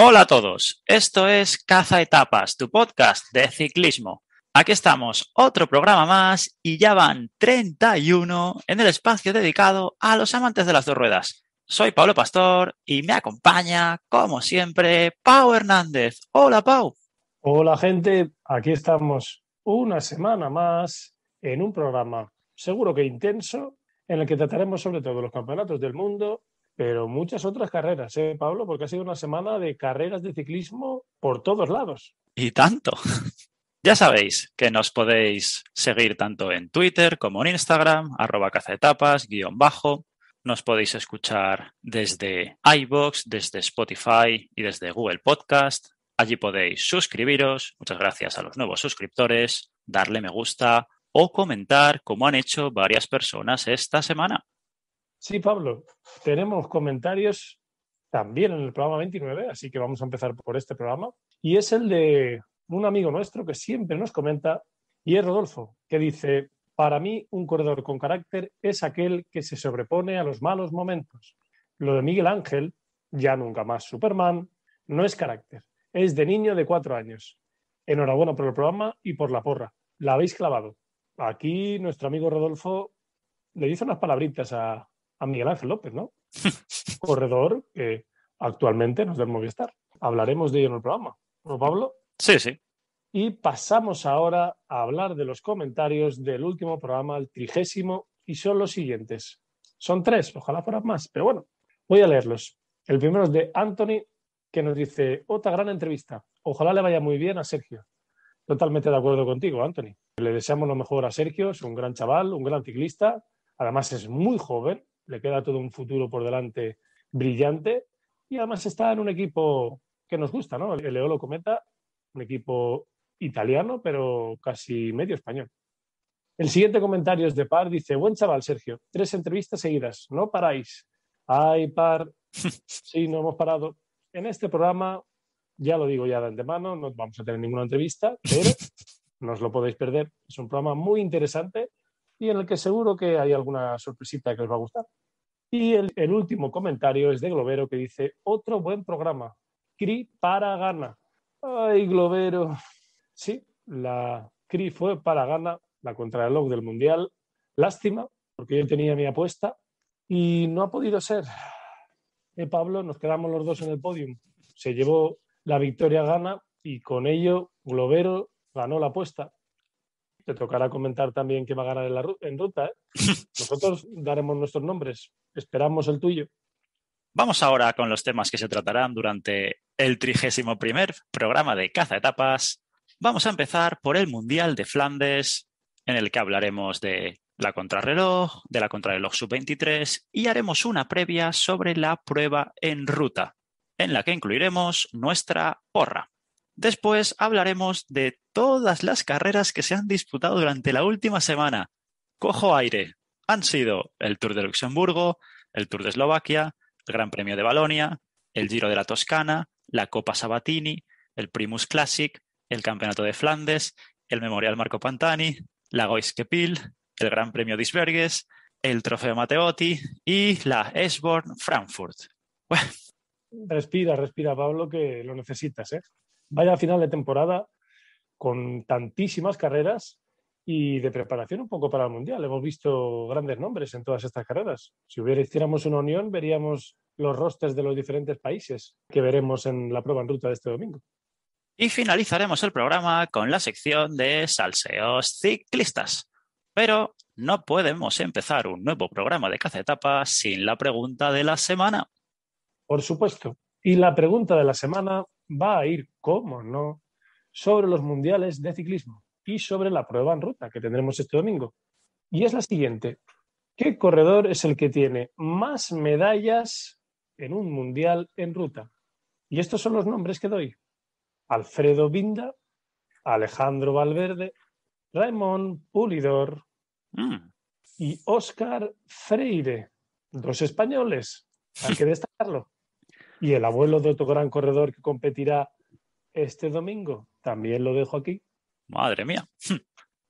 Hola a todos, esto es Caza Etapas, tu podcast de ciclismo. Aquí estamos, otro programa más y ya van 31 en el espacio dedicado a los amantes de las dos ruedas. Soy Pablo Pastor y me acompaña, como siempre, Pau Hernández. Hola Pau. Hola gente, aquí estamos una semana más en un programa seguro que intenso en el que trataremos sobre todo los campeonatos del mundo pero muchas otras carreras, ¿eh, Pablo? Porque ha sido una semana de carreras de ciclismo por todos lados. Y tanto. Ya sabéis que nos podéis seguir tanto en Twitter como en Instagram, arroba cazaetapas, guión bajo. Nos podéis escuchar desde iBox, desde Spotify y desde Google Podcast. Allí podéis suscribiros. Muchas gracias a los nuevos suscriptores, darle me gusta o comentar como han hecho varias personas esta semana. Sí, Pablo, tenemos comentarios también en el programa 29, así que vamos a empezar por este programa. Y es el de un amigo nuestro que siempre nos comenta, y es Rodolfo, que dice, para mí un corredor con carácter es aquel que se sobrepone a los malos momentos. Lo de Miguel Ángel, ya nunca más Superman, no es carácter, es de niño de cuatro años. Enhorabuena por el programa y por la porra. La habéis clavado. Aquí nuestro amigo Rodolfo le dice unas palabritas a, a Miguel Ángel López, ¿no? Corredor que actualmente nos da el Movistar. Hablaremos de ello en el programa, Pablo? Sí, sí. Y pasamos ahora a hablar de los comentarios del último programa, el trigésimo, y son los siguientes. Son tres, ojalá fueran más, pero bueno, voy a leerlos. El primero es de Anthony, que nos dice, otra gran entrevista. Ojalá le vaya muy bien a Sergio. Totalmente de acuerdo contigo, Anthony. Le deseamos lo mejor a Sergio, es un gran chaval, un gran ciclista, además es muy joven, le queda todo un futuro por delante brillante y además está en un equipo que nos gusta, ¿no? El lo Cometa, un equipo italiano, pero casi medio español. El siguiente comentario es de Par, dice, buen chaval, Sergio, tres entrevistas seguidas, no paráis. Ay, Par, sí, no hemos parado. En este programa, ya lo digo ya de antemano, no vamos a tener ninguna entrevista, pero no os lo podéis perder. Es un programa muy interesante y en el que seguro que hay alguna sorpresita que os va a gustar. Y el, último comentario es de Globero que dice, otro buen programa, CRI para gana. Ay, Globero. Sí, la CRI fue para gana, la contrarreloj del Mundial. Lástima, porque yo tenía mi apuesta y no ha podido ser. Eh, Pablo, nos quedamos los dos en el podium. Se llevó la victoria gana y con ello Globero ganó la apuesta te tocará comentar también que va a ganar en, ruta. ¿eh? Nosotros daremos nuestros nombres, Esperamos el tuyo. Vamos ahora con los temas que se tratarán durante el 31 primer programa de Caza Etapas. Vamos a empezar por el Mundial de Flandes, en el que hablaremos de la contrarreloj, de la contrarreloj sub-23 y haremos una previa sobre la prueba en ruta, en la que incluiremos nuestra porra. Después hablaremos de todas las carreras que se han disputado durante la última semana. Cojo aire, han sido el Tour de Luxemburgo, el Tour de Eslovaquia, el Gran Premio de Balonia, el Giro de la Toscana, la Copa Sabatini, el Primus Classic, el Campeonato de Flandes, el Memorial Marco Pantani, la Goiskepil, el Gran Premio de el Trofeo Matteotti y la Esborn Frankfurt. Respira, respira, Pablo, que lo necesitas. ¿eh? Vaya final de temporada con tantísimas carreras y de preparación un poco para el Mundial. Hemos visto grandes nombres en todas estas carreras. Si hubiera, hiciéramos una unión, veríamos los rosters de los diferentes países que veremos en la prueba en ruta de este domingo. Y finalizaremos el programa con la sección de salseos ciclistas. Pero no podemos empezar un nuevo programa de caza etapa sin la pregunta de la semana. Por supuesto. Y la pregunta de la semana va a ir, cómo no, sobre los mundiales de ciclismo y sobre la prueba en ruta que tendremos este domingo. Y es la siguiente. ¿Qué corredor es el que tiene más medallas en un mundial en ruta? Y estos son los nombres que doy. Alfredo Binda, Alejandro Valverde, Raymond Pulidor mm. y Oscar Freire, dos españoles, hay que destacarlo. Y el abuelo de otro gran corredor que competirá este domingo, también lo dejo aquí, Madre mía. Hmm.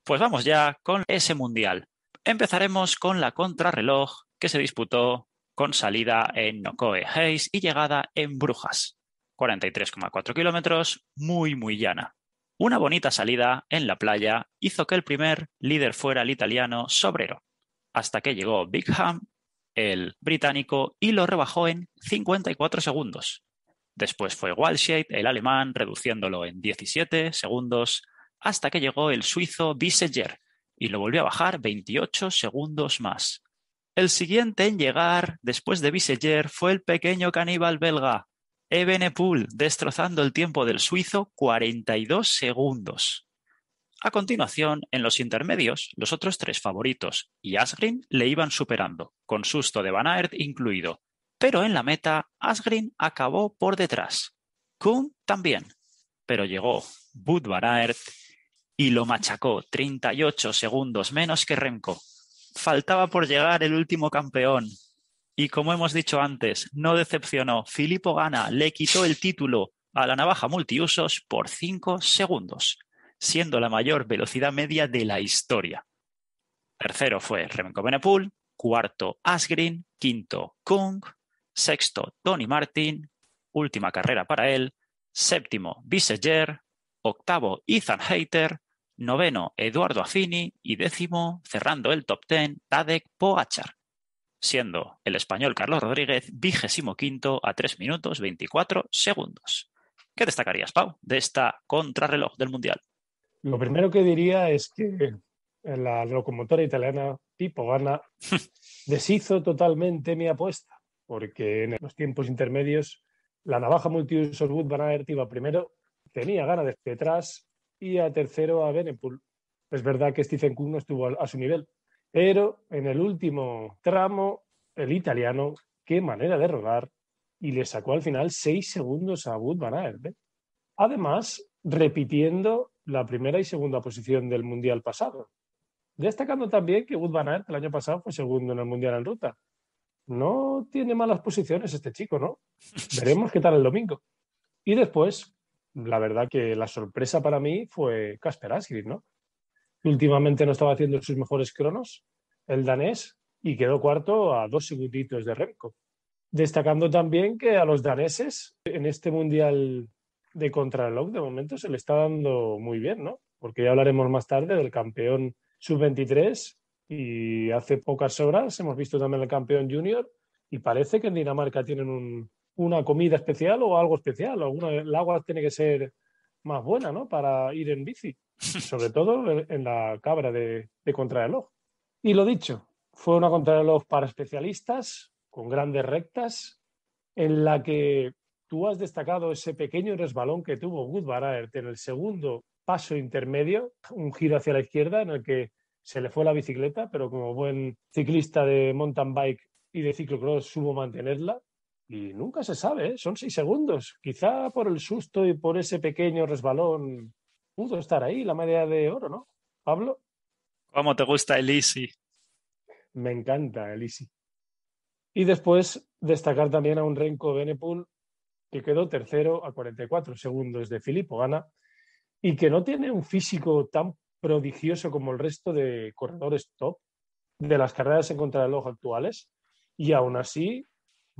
Pues vamos ya con ese mundial. Empezaremos con la contrarreloj que se disputó con salida en Nocoe Hayes y llegada en Brujas. 43,4 kilómetros, muy, muy llana. Una bonita salida en la playa hizo que el primer líder fuera el italiano Sobrero, hasta que llegó Bigham, el británico, y lo rebajó en 54 segundos. Después fue Walshade, el alemán, reduciéndolo en 17 segundos hasta que llegó el suizo Bissegger y lo volvió a bajar 28 segundos más. El siguiente en llegar, después de Bissegger fue el pequeño caníbal belga, Ebenepoel, destrozando el tiempo del suizo 42 segundos. A continuación, en los intermedios, los otros tres favoritos y Asgrin le iban superando, con susto de Van Aert incluido. Pero en la meta, Asgrin acabó por detrás. Kuhn también, pero llegó Bud Van y lo machacó 38 segundos menos que Remco. Faltaba por llegar el último campeón. Y como hemos dicho antes, no decepcionó. Filippo Gana le quitó el título a la navaja multiusos por 5 segundos, siendo la mayor velocidad media de la historia. Tercero fue Remco Benepul, cuarto Asgreen, quinto Kung, sexto Tony Martin, última carrera para él, séptimo Viseger, octavo Ethan Hayter, noveno Eduardo Affini y décimo, cerrando el top ten, Tadek Poachar, siendo el español Carlos Rodríguez vigésimo quinto a 3 minutos 24 segundos. ¿Qué destacarías, Pau, de esta contrarreloj del Mundial? Lo primero que diría es que la locomotora italiana Pipo Gana deshizo totalmente mi apuesta, porque en los tiempos intermedios la navaja multiusos Wood Van iba primero, tenía ganas de detrás, y a tercero a Benepool. Es verdad que Stephen Kuhn no estuvo a, su nivel, pero en el último tramo, el italiano, qué manera de rodar, y le sacó al final seis segundos a Wood ¿eh? Además, repitiendo la primera y segunda posición del Mundial pasado. Destacando también que Wood Van el año pasado fue segundo en el Mundial en ruta. No tiene malas posiciones este chico, ¿no? Veremos qué tal el domingo. Y después, la verdad que la sorpresa para mí fue Casper Asgrid, ¿no? Últimamente no estaba haciendo sus mejores cronos, el danés, y quedó cuarto a dos segunditos de Remco. Destacando también que a los daneses en este mundial de contrarreloj de momento se le está dando muy bien, ¿no? Porque ya hablaremos más tarde del campeón sub-23 y hace pocas horas hemos visto también el campeón junior y parece que en Dinamarca tienen un, una comida especial o algo especial. Alguna, el agua tiene que ser más buena, ¿no? Para ir en bici, sobre todo en la cabra de, contrarreloj. Y lo dicho, fue una contrarreloj para especialistas, con grandes rectas, en la que tú has destacado ese pequeño resbalón que tuvo Woodbaraert en el segundo paso intermedio, un giro hacia la izquierda en el que se le fue la bicicleta, pero como buen ciclista de mountain bike y de ciclocross supo mantenerla y nunca se sabe, ¿eh? son seis segundos. Quizá por el susto y por ese pequeño resbalón pudo estar ahí la media de oro, ¿no? Pablo. ¿Cómo te gusta el Me encanta el Y después destacar también a un Renko Benepool que quedó tercero a 44 segundos de Filippo Gana y que no tiene un físico tan prodigioso como el resto de corredores top de las carreras en contra contrarreloj actuales y aún así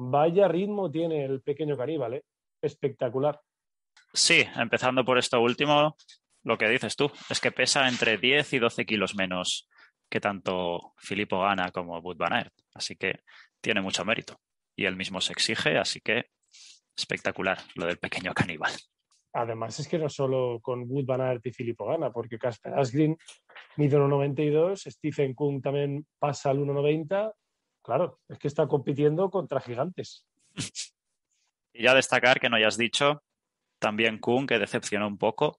Vaya ritmo tiene el pequeño caníbal, ¿eh? espectacular. Sí, empezando por esto último, lo que dices tú, es que pesa entre 10 y 12 kilos menos que tanto Filippo Gana como Bud Van Aert. Así que tiene mucho mérito. Y él mismo se exige, así que espectacular lo del pequeño caníbal. Además, es que no solo con Wood Van Aert y Filippo Gana, porque Casper Asgreen mide 1,92, Stephen Kuhn también pasa al 1,90, Claro, es que está compitiendo contra gigantes. Y ya destacar que no hayas dicho también Kuhn, que decepcionó un poco.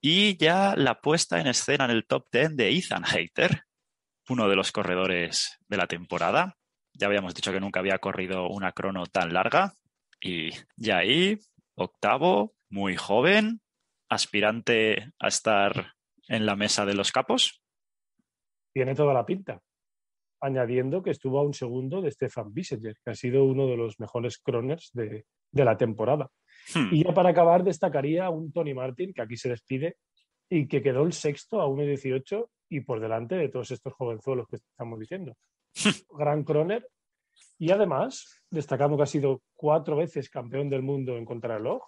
Y ya la puesta en escena en el top 10 de Ethan Hater, uno de los corredores de la temporada. Ya habíamos dicho que nunca había corrido una crono tan larga. Y ya ahí, octavo, muy joven, aspirante a estar en la mesa de los capos. Tiene toda la pinta añadiendo que estuvo a un segundo de Stefan Bissinger, que ha sido uno de los mejores croners de, de la temporada. Hmm. Y ya para acabar, destacaría a un Tony Martin, que aquí se despide, y que quedó el sexto a 1.18 y por delante de todos estos jovenzuelos que estamos diciendo. Hmm. Gran croner. Y además, destacamos que ha sido cuatro veces campeón del mundo en contra contrarreloj,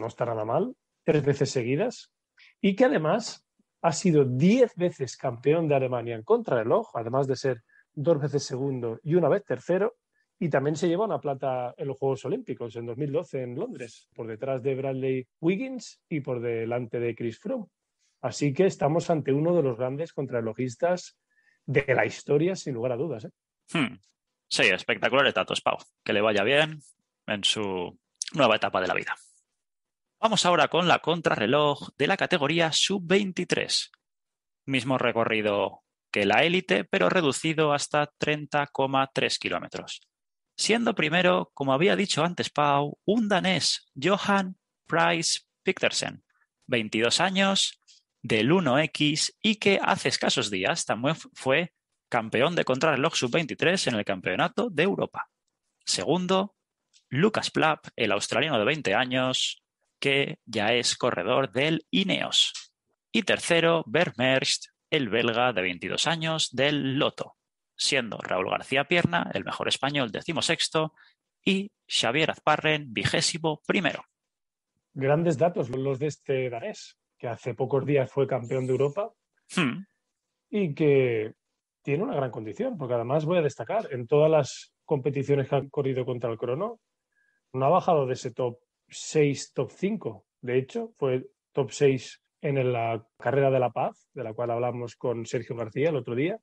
no está nada mal, tres veces seguidas, y que además ha sido diez veces campeón de Alemania en contra contrarreloj, además de ser dos veces segundo y una vez tercero, y también se lleva una plata en los Juegos Olímpicos en 2012 en Londres, por detrás de Bradley Wiggins y por delante de Chris Froome. Así que estamos ante uno de los grandes contrarrelojistas de la historia, sin lugar a dudas. ¿eh? Hmm. Sí, espectaculares datos, Pau. Que le vaya bien en su nueva etapa de la vida. Vamos ahora con la contrarreloj de la categoría sub-23. Mismo recorrido que la élite, pero reducido hasta 30,3 kilómetros. Siendo primero, como había dicho antes Pau, un danés, Johan Price Pictersen, 22 años, del 1X y que hace escasos días también fue campeón de contrarreloj sub-23 en el Campeonato de Europa. Segundo, Lucas Plapp, el australiano de 20 años, que ya es corredor del Ineos. Y tercero, Bert el belga de 22 años del Loto, siendo Raúl García Pierna el mejor español decimosexto y Xavier Azparren vigésimo primero. Grandes datos los de este danés, que hace pocos días fue campeón de Europa hmm. y que tiene una gran condición, porque además voy a destacar en todas las competiciones que han corrido contra el crono, no ha bajado de ese top 6, top 5. De hecho, fue top 6 en la carrera de la paz, de la cual hablamos con Sergio García el otro día.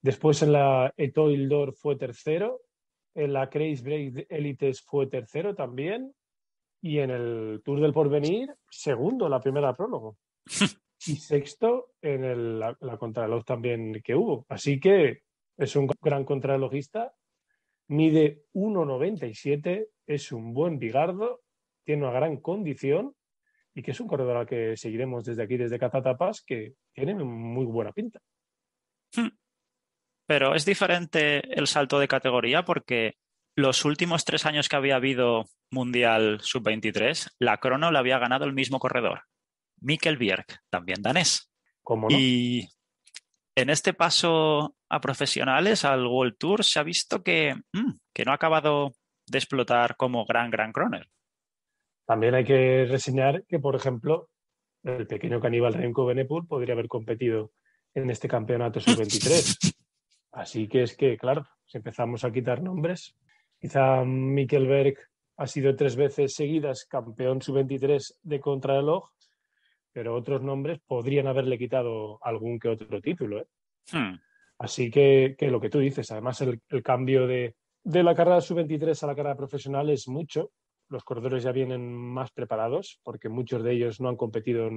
Después en la Etoil d'Or fue tercero, en la Craze Break Elites fue tercero también y en el Tour del Porvenir segundo la primera prólogo y sexto en la, la también que hubo. Así que es un gran contralogista. mide 1.97, es un buen bigardo, tiene una gran condición y que es un corredor al que seguiremos desde aquí, desde Cazatapas, que tiene muy buena pinta. Hmm. Pero es diferente el salto de categoría porque los últimos tres años que había habido Mundial Sub-23, la crono la había ganado el mismo corredor, Mikkel Bjerg, también danés. ¿Cómo Y en este paso a profesionales, al World Tour, se ha visto que, hmm, que no ha acabado de explotar como gran, gran croner. También hay que reseñar que, por ejemplo, el pequeño caníbal Renko Benepul podría haber competido en este campeonato sub-23. Así que es que, claro, si empezamos a quitar nombres, quizá Berg ha sido tres veces seguidas campeón sub-23 de contrarreloj, pero otros nombres podrían haberle quitado algún que otro título. ¿eh? Hmm. Así que, lo que tú dices, además el, cambio de, de la carrera sub-23 a la carrera profesional es mucho los corredores ya vienen más preparados, porque muchos de ellos no han competido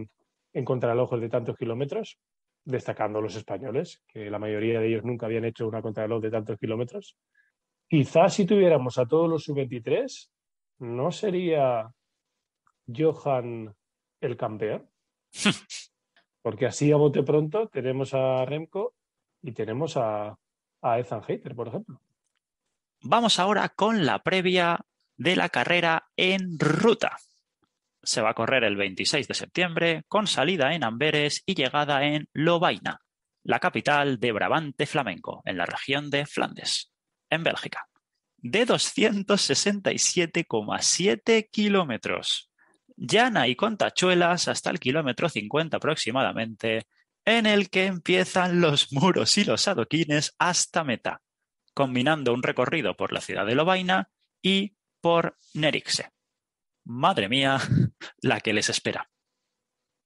en, contralojos de tantos kilómetros, destacando los españoles, que la mayoría de ellos nunca habían hecho una contrarreloj de tantos kilómetros. Quizás si tuviéramos a todos los sub-23, ¿no sería Johan el campeón? Porque así a bote pronto tenemos a Remco y tenemos a, a Ethan Hater, por ejemplo. Vamos ahora con la previa de la carrera en ruta. Se va a correr el 26 de septiembre, con salida en Amberes y llegada en Lovaina, la capital de Brabante flamenco, en la región de Flandes, en Bélgica, de 267,7 kilómetros, llana y con tachuelas hasta el kilómetro 50 aproximadamente, en el que empiezan los muros y los adoquines hasta meta, combinando un recorrido por la ciudad de Lovaina y por Nerixe. Madre mía, la que les espera.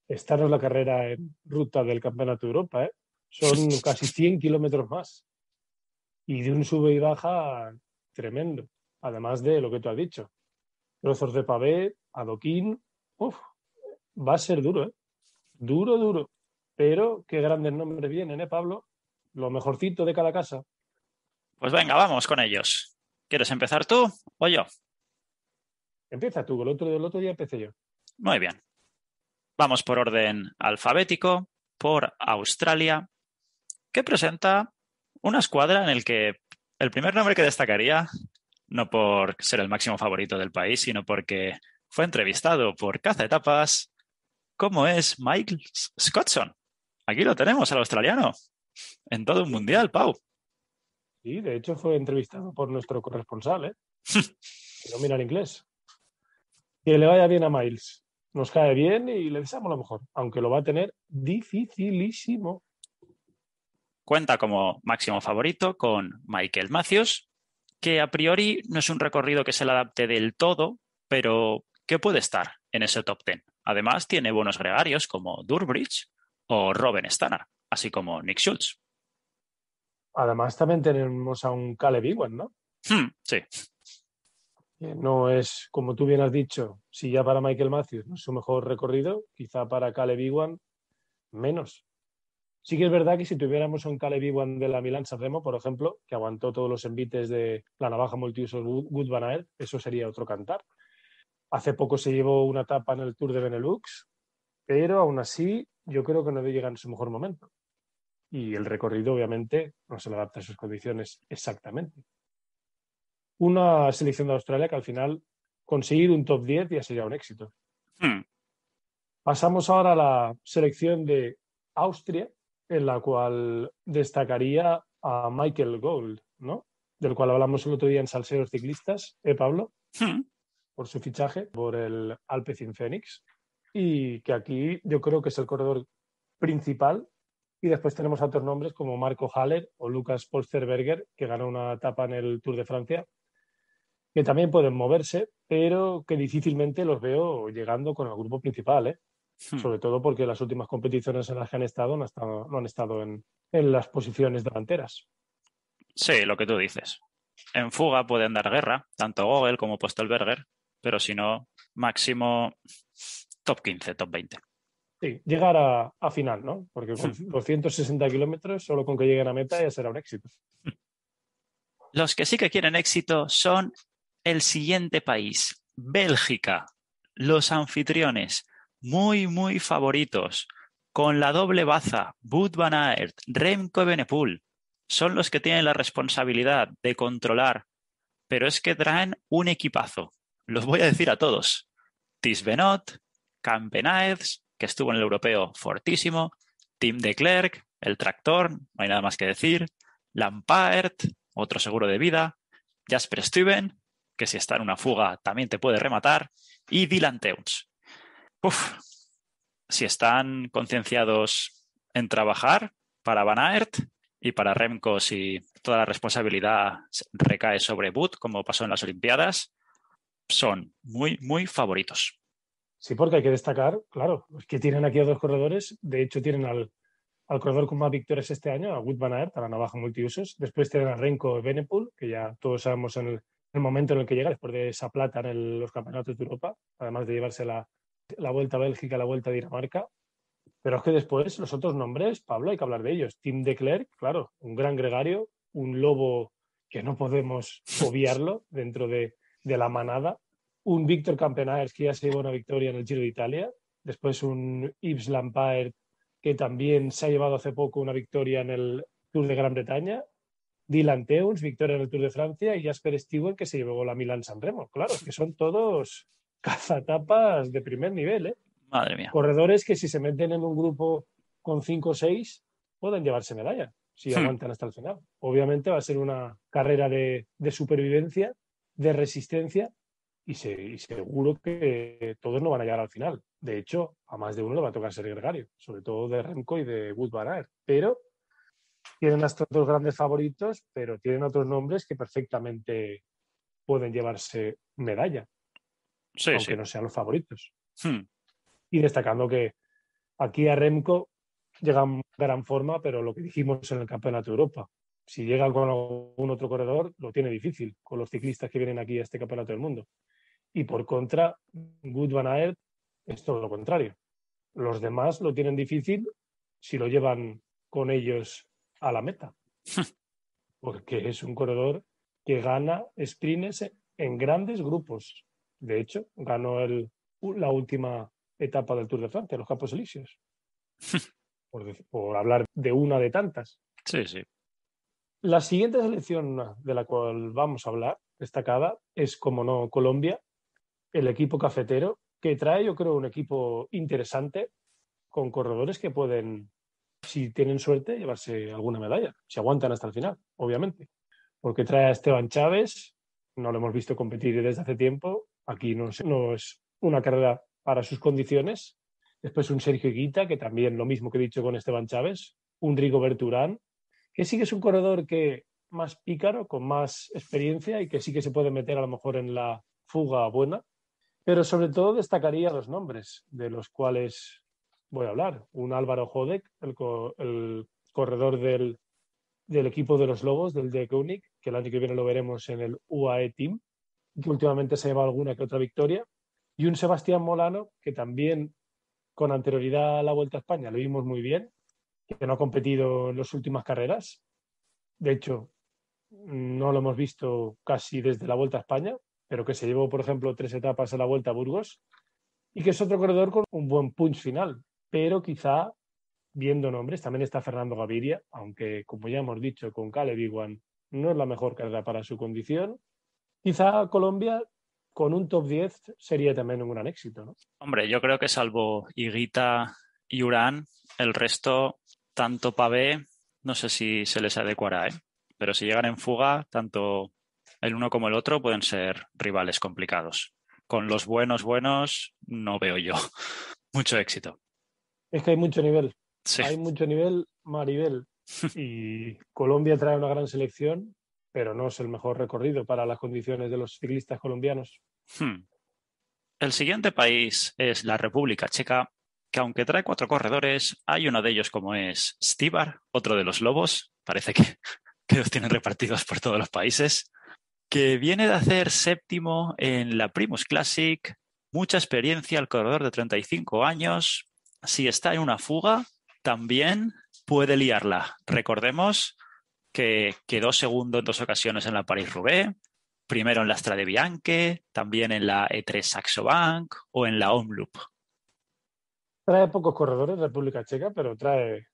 Esta no es la carrera en ruta del Campeonato de Europa, ¿eh? son casi 100 kilómetros más y de un sube y baja tremendo, además de lo que tú has dicho. Trozos de pavé, adoquín, uf, va a ser duro, ¿eh? duro, duro. Pero qué grandes nombres vienen, ¿eh, Pablo? Lo mejorcito de cada casa. Pues venga, vamos con ellos. ¿Quieres empezar tú o yo? Empieza tú, el otro, otro día empecé yo. Muy bien. Vamos por orden alfabético, por Australia, que presenta una escuadra en el que el primer nombre que destacaría, no por ser el máximo favorito del país, sino porque fue entrevistado por Caza Etapas, como es Mike Scottson. Aquí lo tenemos, al australiano, en todo un mundial, Pau. Sí, de hecho fue entrevistado por nuestro corresponsal, ¿eh? que mira el inglés. Que le vaya bien a Miles. Nos cae bien y le deseamos lo mejor, aunque lo va a tener dificilísimo. Cuenta como máximo favorito con Michael Matthews, que a priori no es un recorrido que se le adapte del todo, pero que puede estar en ese top ten. Además, tiene buenos gregarios como Durbridge o Robin Stannard, así como Nick Schultz. Además, también tenemos a un Caleb Ewan, ¿no? Hmm, sí. Eh, no es, como tú bien has dicho, si ya para Michael Matthews es su mejor recorrido, quizá para Caleb Iwan menos. Sí que es verdad que si tuviéramos un Caleb Iwan de la Milan Sanremo, por ejemplo, que aguantó todos los envites de la navaja multiuso Good eso sería otro cantar. Hace poco se llevó una tapa en el Tour de Benelux, pero aún así yo creo que no llegar en su mejor momento. Y el recorrido, obviamente, no se le adapta a sus condiciones exactamente una selección de Australia que al final conseguir un top 10 ya sería un éxito. Hmm. Pasamos ahora a la selección de Austria, en la cual destacaría a Michael Gold, ¿no? Del cual hablamos el otro día en Salseros Ciclistas, ¿eh, Pablo? Hmm. Por su fichaje por el Alpecin Fénix. Y que aquí yo creo que es el corredor principal. Y después tenemos otros nombres como Marco Haller o Lucas Polsterberger, que ganó una etapa en el Tour de Francia que también pueden moverse, pero que difícilmente los veo llegando con el grupo principal, ¿eh? Hmm. sobre todo porque las últimas competiciones en las que han estado no han estado, en, las posiciones delanteras. Sí, lo que tú dices. En fuga pueden dar guerra, tanto Google como Postelberger, pero si no, máximo top 15, top 20. Sí, llegar a, final, ¿no? Porque con 260 hmm. kilómetros, solo con que lleguen a meta ya será un éxito. Los que sí que quieren éxito son el siguiente país, Bélgica, los anfitriones, muy, muy favoritos, con la doble baza, Bud van Aert, Remco Benepool, son los que tienen la responsabilidad de controlar, pero es que traen un equipazo. Los voy a decir a todos. Tisbenot, Campenaez, que estuvo en el europeo fortísimo, Tim de Klerk, el tractor, no hay nada más que decir, Lampaert, otro seguro de vida, Jasper Stuyven, que si está en una fuga también te puede rematar, y Dylan Teuns. Uf, si están concienciados en trabajar para Van Aert y para Remco, si toda la responsabilidad recae sobre Boot, como pasó en las Olimpiadas, son muy, muy favoritos. Sí, porque hay que destacar, claro, que tienen aquí a dos corredores. De hecho, tienen al, corredor con más victorias este año, a Wood Van Aert, a la navaja multiusos. Después tienen a Remco Benepool, que ya todos sabemos en el, el momento en el que llega, después de esa plata en los campeonatos de Europa, además de llevarse la, vuelta a Bélgica, la vuelta a Dinamarca. Pero es que después los otros nombres, Pablo, hay que hablar de ellos. Tim de Klerk, claro, un gran gregario, un lobo que no podemos obviarlo dentro de, la manada. Un Víctor Campenaers que ya se llevó una victoria en el Giro de Italia. Después un Yves Lampaert que también se ha llevado hace poco una victoria en el Tour de Gran Bretaña. Dylan Teuns, victoria en el Tour de Francia, y Jasper Stewart, que se llevó la Milan San Remo. Claro, que son todos cazatapas de primer nivel, ¿eh? Madre mía. Corredores que si se meten en un grupo con 5 o 6 pueden llevarse medalla, si hmm. aguantan hasta el final. Obviamente va a ser una carrera de, supervivencia, de resistencia, y, seguro que todos no van a llegar al final. De hecho, a más de uno le va a tocar ser gregario, sobre todo de Remco y de Wood Pero tienen hasta estos dos grandes favoritos, pero tienen otros nombres que perfectamente pueden llevarse medalla, aunque no sean los favoritos. Hmm. Y destacando que aquí a Remco llega en gran forma, pero lo que dijimos en el Campeonato de Europa, si llega con algún otro corredor, lo tiene difícil con los ciclistas que vienen aquí a este Campeonato del Mundo. Y por contra, Good Van Aert es todo lo contrario. Los demás lo tienen difícil si lo llevan con ellos a la meta, porque es un corredor que gana sprints en grandes grupos. De hecho, ganó el, la última etapa del Tour de Francia, los Campos Elíseos. Por, por, hablar de una de tantas. Sí, sí. La siguiente selección de la cual vamos a hablar, destacada, es, como no, Colombia, el equipo cafetero, que trae, yo creo, un equipo interesante con corredores que pueden si tienen suerte, llevarse alguna medalla, si aguantan hasta el final, obviamente. Porque trae a Esteban Chávez, no lo hemos visto competir desde hace tiempo, aquí no es, una carrera para sus condiciones. Después un Sergio Guita, que también lo mismo que he dicho con Esteban Chávez, un Rigo Berturán, que sí que es un corredor que más pícaro, con más experiencia y que sí que se puede meter a lo mejor en la fuga buena. Pero sobre todo destacaría los nombres de los cuales voy a hablar, un Álvaro Jodek, el, corredor del, equipo de los Lobos, del de que el año que viene lo veremos en el UAE Team, que últimamente se lleva alguna que otra victoria, y un Sebastián Molano, que también con anterioridad a la Vuelta a España lo vimos muy bien, que no ha competido en las últimas carreras. De hecho, no lo hemos visto casi desde la Vuelta a España, pero que se llevó, por ejemplo, tres etapas a la Vuelta a Burgos y que es otro corredor con un buen punch final pero quizá viendo nombres, también está Fernando Gaviria, aunque como ya hemos dicho con Caleb Iguan no es la mejor carrera para su condición. Quizá Colombia con un top 10 sería también un gran éxito, ¿no? Hombre, yo creo que salvo Higuita y Urán, el resto, tanto Pavé, no sé si se les adecuará, ¿eh? pero si llegan en fuga, tanto el uno como el otro pueden ser rivales complicados. Con los buenos buenos no veo yo mucho éxito. Es que hay mucho nivel. Hay mucho nivel, Maribel. Y Colombia trae una gran selección, pero no es el mejor recorrido para las condiciones de los ciclistas colombianos. Hmm. El siguiente país es la República Checa, que aunque trae cuatro corredores, hay uno de ellos como es Stibar, otro de los lobos, parece que, que los tienen repartidos por todos los países, que viene de hacer séptimo en la Primus Classic, mucha experiencia al corredor de 35 años, si está en una fuga, también puede liarla. Recordemos que quedó segundo en dos ocasiones en la Paris-Roubaix, primero en la Strade Bianche, también en la E3 Saxo Bank o en la Omloop. Trae pocos corredores de República Checa, pero trae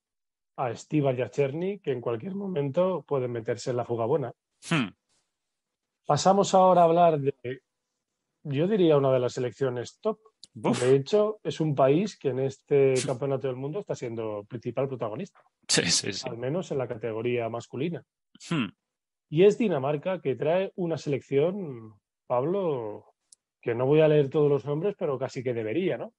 a Steve y que en cualquier momento puede meterse en la fuga buena. Hmm. Pasamos ahora a hablar de, yo diría, una de las elecciones top de hecho, es un país que en este campeonato del mundo está siendo principal protagonista. Sí, sí, sí. Al menos en la categoría masculina. Hmm. Y es Dinamarca que trae una selección, Pablo, que no voy a leer todos los nombres, pero casi que debería, ¿no?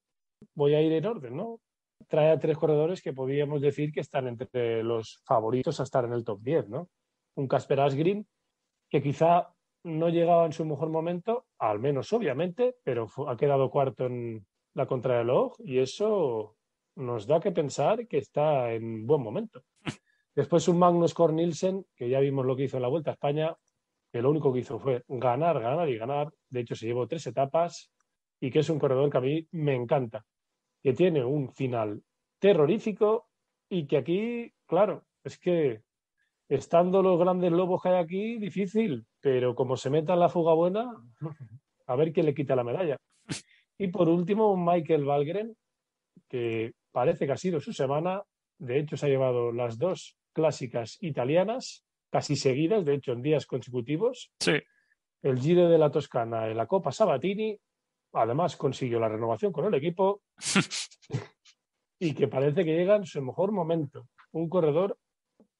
Voy a ir en orden, ¿no? Trae a tres corredores que podríamos decir que están entre los favoritos a estar en el top 10, ¿no? Un Casper Asgrim, que quizá no llegaba en su mejor momento, al menos obviamente, pero ha quedado cuarto en la contrarreloj y eso nos da que pensar que está en buen momento. Después un Magnus Cornilsen, que ya vimos lo que hizo en la Vuelta a España, que lo único que hizo fue ganar, ganar y ganar. De hecho, se llevó tres etapas y que es un corredor que a mí me encanta, que tiene un final terrorífico y que aquí, claro, es que estando los grandes lobos que hay aquí, difícil, pero como se meta en la fuga buena, a ver quién le quita la medalla. Y por último, Michael Valgren, que parece que ha sido su semana, de hecho se ha llevado las dos clásicas italianas, casi seguidas, de hecho en días consecutivos. Sí. El Giro de la Toscana, la Copa Sabatini, además consiguió la renovación con el equipo y que parece que llega en su mejor momento. Un corredor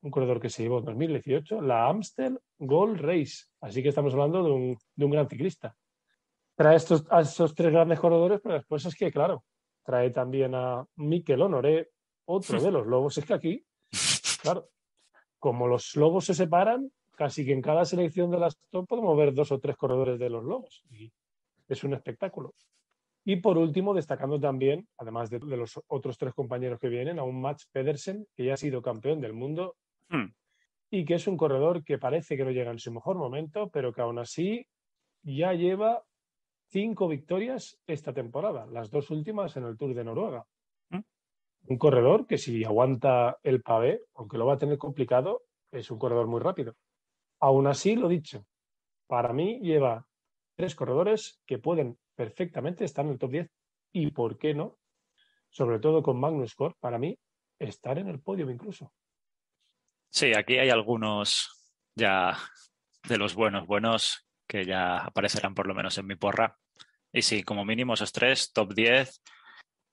un corredor que se llevó en 2018, la Amstel Gold Race. Así que estamos hablando de un, de un gran ciclista. Trae estos, a estos tres grandes corredores, pero después es que, claro, trae también a Miquel Honoré, otro de los lobos. Es que aquí, claro, como los lobos se separan, casi que en cada selección de las top podemos ver dos o tres corredores de los lobos. Y es un espectáculo. Y por último, destacando también, además de, de, los otros tres compañeros que vienen, a un Mats Pedersen, que ya ha sido campeón del mundo Hmm. Y que es un corredor que parece que no llega en su mejor momento, pero que aún así ya lleva cinco victorias esta temporada, las dos últimas en el Tour de Noruega. Hmm. Un corredor que si aguanta el pavé, aunque lo va a tener complicado, es un corredor muy rápido. Aún así, lo dicho, para mí lleva tres corredores que pueden perfectamente estar en el top 10 y, ¿por qué no? Sobre todo con Magnus Cor, para mí, estar en el podio incluso. Sí, aquí hay algunos ya de los buenos, buenos, que ya aparecerán por lo menos en mi porra. Y sí, como mínimo esos tres, top 10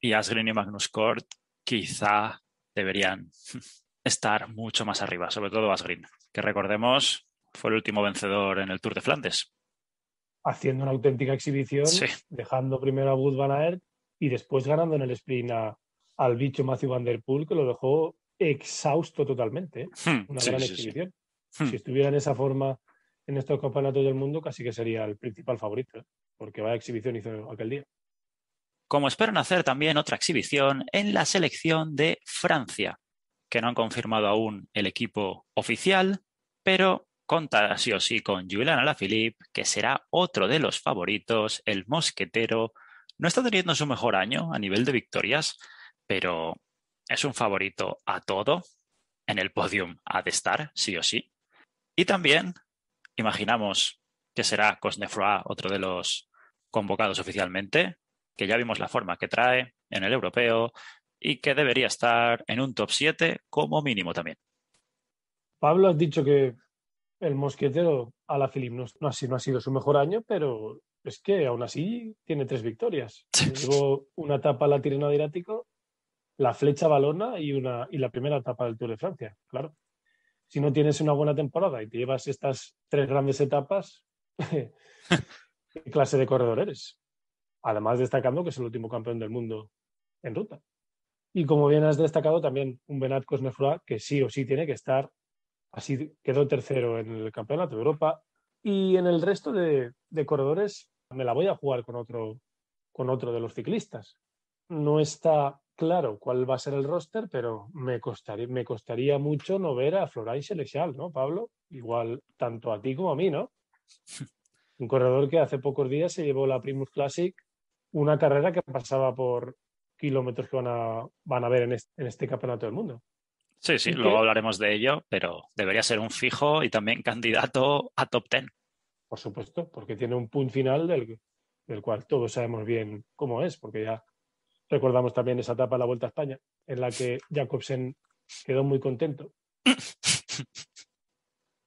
y Asgreen y Magnus Cort quizá deberían estar mucho más arriba, sobre todo Asgreen, que recordemos fue el último vencedor en el Tour de Flandes. Haciendo una auténtica exhibición, dejando primero a Bud Van Aert y después ganando en el sprint al bicho Matthew Van Der Poel, que lo dejó exhausto totalmente. ¿eh? Hmm, Una gran exhibición. Hmm. Si estuviera en esa forma en estos campeonatos del mundo, casi que sería el principal favorito, ¿eh? porque porque la exhibición hizo aquel día. Como esperan hacer también otra exhibición en la selección de Francia, que no han confirmado aún el equipo oficial, pero contará sí o sí con Julian Alaphilippe, que será otro de los favoritos, el mosquetero. No está teniendo su mejor año a nivel de victorias, pero es un favorito a todo, en el podium ha de estar, sí o sí. Y también imaginamos que será Cosnefroa otro de los convocados oficialmente, que ya vimos la forma que trae en el europeo y que debería estar en un top 7 como mínimo también. Pablo, has dicho que el mosquetero a la Philip no, ha sido su mejor año, pero es que aún así tiene tres victorias. Llegó una etapa a la Tirreno Adriático la flecha balona y, una, y la primera etapa del Tour de Francia, claro. Si no tienes una buena temporada y te llevas estas tres grandes etapas, ¿qué clase de corredor eres? Además destacando que es el último campeón del mundo en ruta. Y como bien has destacado, también un Benat Cosnefroa que sí o sí tiene que estar. Así quedó tercero en el Campeonato de Europa. Y en el resto de, corredores me la voy a jugar con otro, con otro de los ciclistas. No está claro cuál va a ser el roster, pero me costaría, me costaría mucho no ver a Floray Selechal, ¿no, Pablo? Igual tanto a ti como a mí, ¿no? Un corredor que hace pocos días se llevó la Primus Classic, una carrera que pasaba por kilómetros que van a, van a ver en este, campeonato del mundo. Sí, sí, luego hablaremos de ello, pero debería ser un fijo y también candidato a top ten. Por supuesto, porque tiene un punto final del, del cual todos sabemos bien cómo es, porque ya Recordamos también esa etapa de la Vuelta a España, en la que Jacobsen quedó muy contento.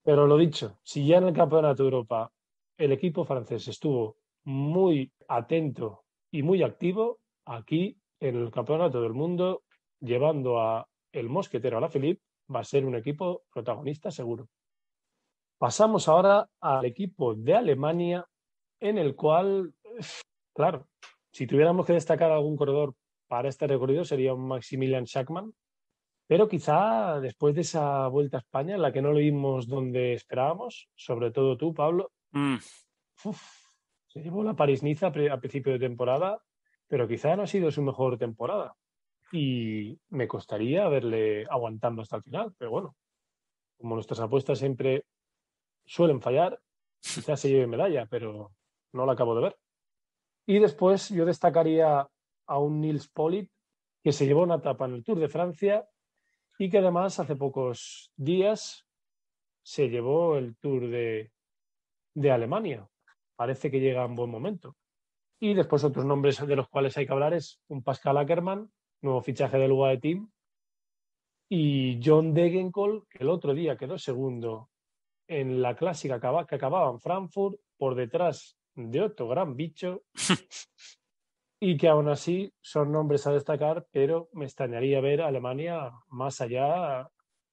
Pero lo dicho, si ya en el Campeonato de Europa el equipo francés estuvo muy atento y muy activo, aquí en el Campeonato del Mundo, llevando a el mosquetero a la Philippe, va a ser un equipo protagonista seguro. Pasamos ahora al equipo de Alemania, en el cual, claro, si tuviéramos que destacar algún corredor para este recorrido sería un Maximilian Schachmann, pero quizá después de esa vuelta a España, en la que no lo vimos donde esperábamos, sobre todo tú, Pablo, mm. se llevó la París-Niza a principio de temporada, pero quizá no ha sido su mejor temporada. Y me costaría verle aguantando hasta el final, pero bueno, como nuestras apuestas siempre suelen fallar, quizás se lleve medalla, pero no la acabo de ver. Y después yo destacaría a un Nils Polit, que se llevó una etapa en el Tour de Francia y que además hace pocos días se llevó el Tour de, Alemania. Parece que llega en buen momento. Y después otros nombres de los cuales hay que hablar es un Pascal Ackermann, nuevo fichaje del UAE Team, y John Degenkolb, que el otro día quedó segundo en la clásica que acababa en Frankfurt, por detrás de otro gran bicho y que aún así son nombres a destacar, pero me extrañaría ver a Alemania más allá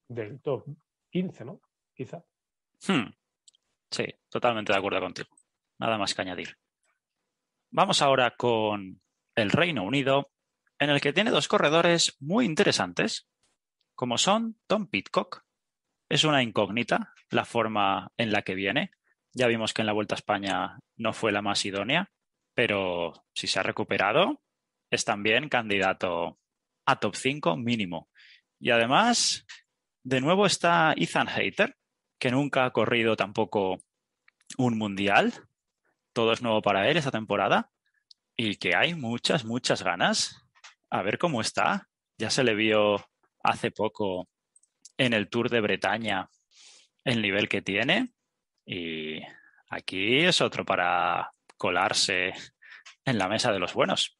del top 15, ¿no? Quizá. Hmm. Sí, totalmente de acuerdo contigo. Nada más que añadir. Vamos ahora con el Reino Unido, en el que tiene dos corredores muy interesantes, como son Tom Pitcock. Es una incógnita la forma en la que viene. Ya vimos que en la Vuelta a España no fue la más idónea, pero si se ha recuperado, es también candidato a top 5 mínimo. Y además, de nuevo está Ethan Hayter, que nunca ha corrido tampoco un mundial. Todo es nuevo para él esta temporada y que hay muchas, muchas ganas. A ver cómo está. Ya se le vio hace poco en el Tour de Bretaña el nivel que tiene y Aquí es otro para colarse en la mesa de los buenos.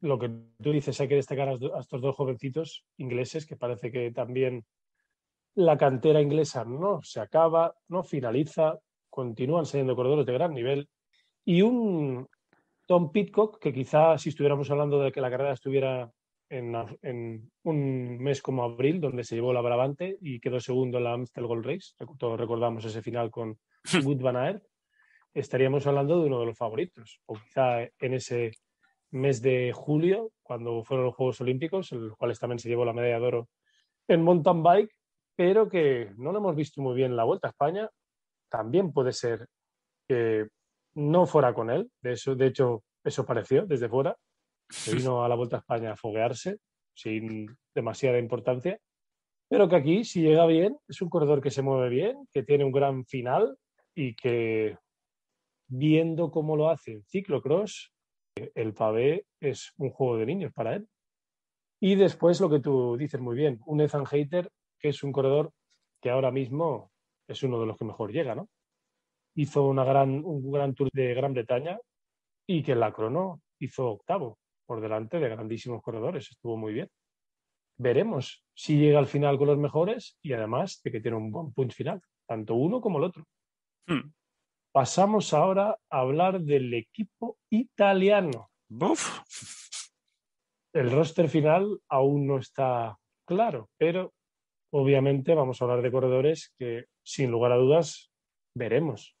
Lo que tú dices, hay que destacar a estos dos jovencitos ingleses que parece que también la cantera inglesa no se acaba, no finaliza, continúan siendo corredores de gran nivel. Y un Tom Pitcock, que quizá si estuviéramos hablando de que la carrera estuviera en, un mes como abril, donde se llevó la Brabante y quedó segundo en la Amstel Gold Race. recordamos ese final con Wood Van Aert. Estaríamos hablando de uno de los favoritos, o quizá en ese mes de julio, cuando fueron los Juegos Olímpicos, en los cuales también se llevó la medalla de oro en mountain bike, pero que no lo hemos visto muy bien en la Vuelta a España. También puede ser que no fuera con él, de, eso, de hecho, eso pareció desde fuera, que vino a la Vuelta a España a foguearse sin demasiada importancia, pero que aquí, si llega bien, es un corredor que se mueve bien, que tiene un gran final y que viendo cómo lo hace en ciclocross, el pavé es un juego de niños para él. Y después lo que tú dices muy bien, un Ethan Hater, que es un corredor que ahora mismo es uno de los que mejor llega, ¿no? Hizo una gran, un gran tour de Gran Bretaña y que la cronó, hizo octavo por delante de grandísimos corredores. Estuvo muy bien. Veremos si llega al final con los mejores y además de que tiene un buen punto final, tanto uno como el otro. Hmm. Pasamos ahora a hablar del equipo italiano. El roster final aún no está claro, pero obviamente vamos a hablar de corredores que sin lugar a dudas veremos.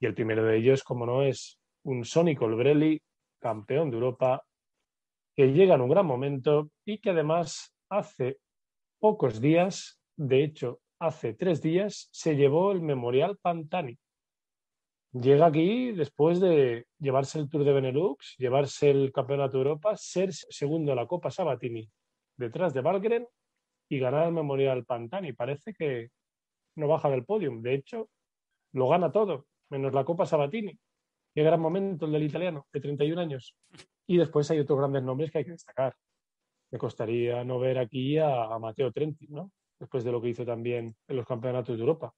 Y el primero de ellos, como no, es un Sonic Olbrelli, campeón de Europa que llega en un gran momento y que además hace pocos días, de hecho hace tres días, se llevó el Memorial Pantani. Llega aquí después de llevarse el Tour de Benelux, llevarse el Campeonato de Europa, ser segundo en la Copa Sabatini detrás de Valgren y ganar el Memorial Pantani. Parece que no baja del podium. De hecho, lo gana todo, menos la Copa Sabatini. Qué gran momento el del italiano, de 31 años. Y después hay otros grandes nombres que hay que destacar. Me costaría no ver aquí a, Mateo Trenti, ¿no? Después de lo que hizo también en los campeonatos de Europa,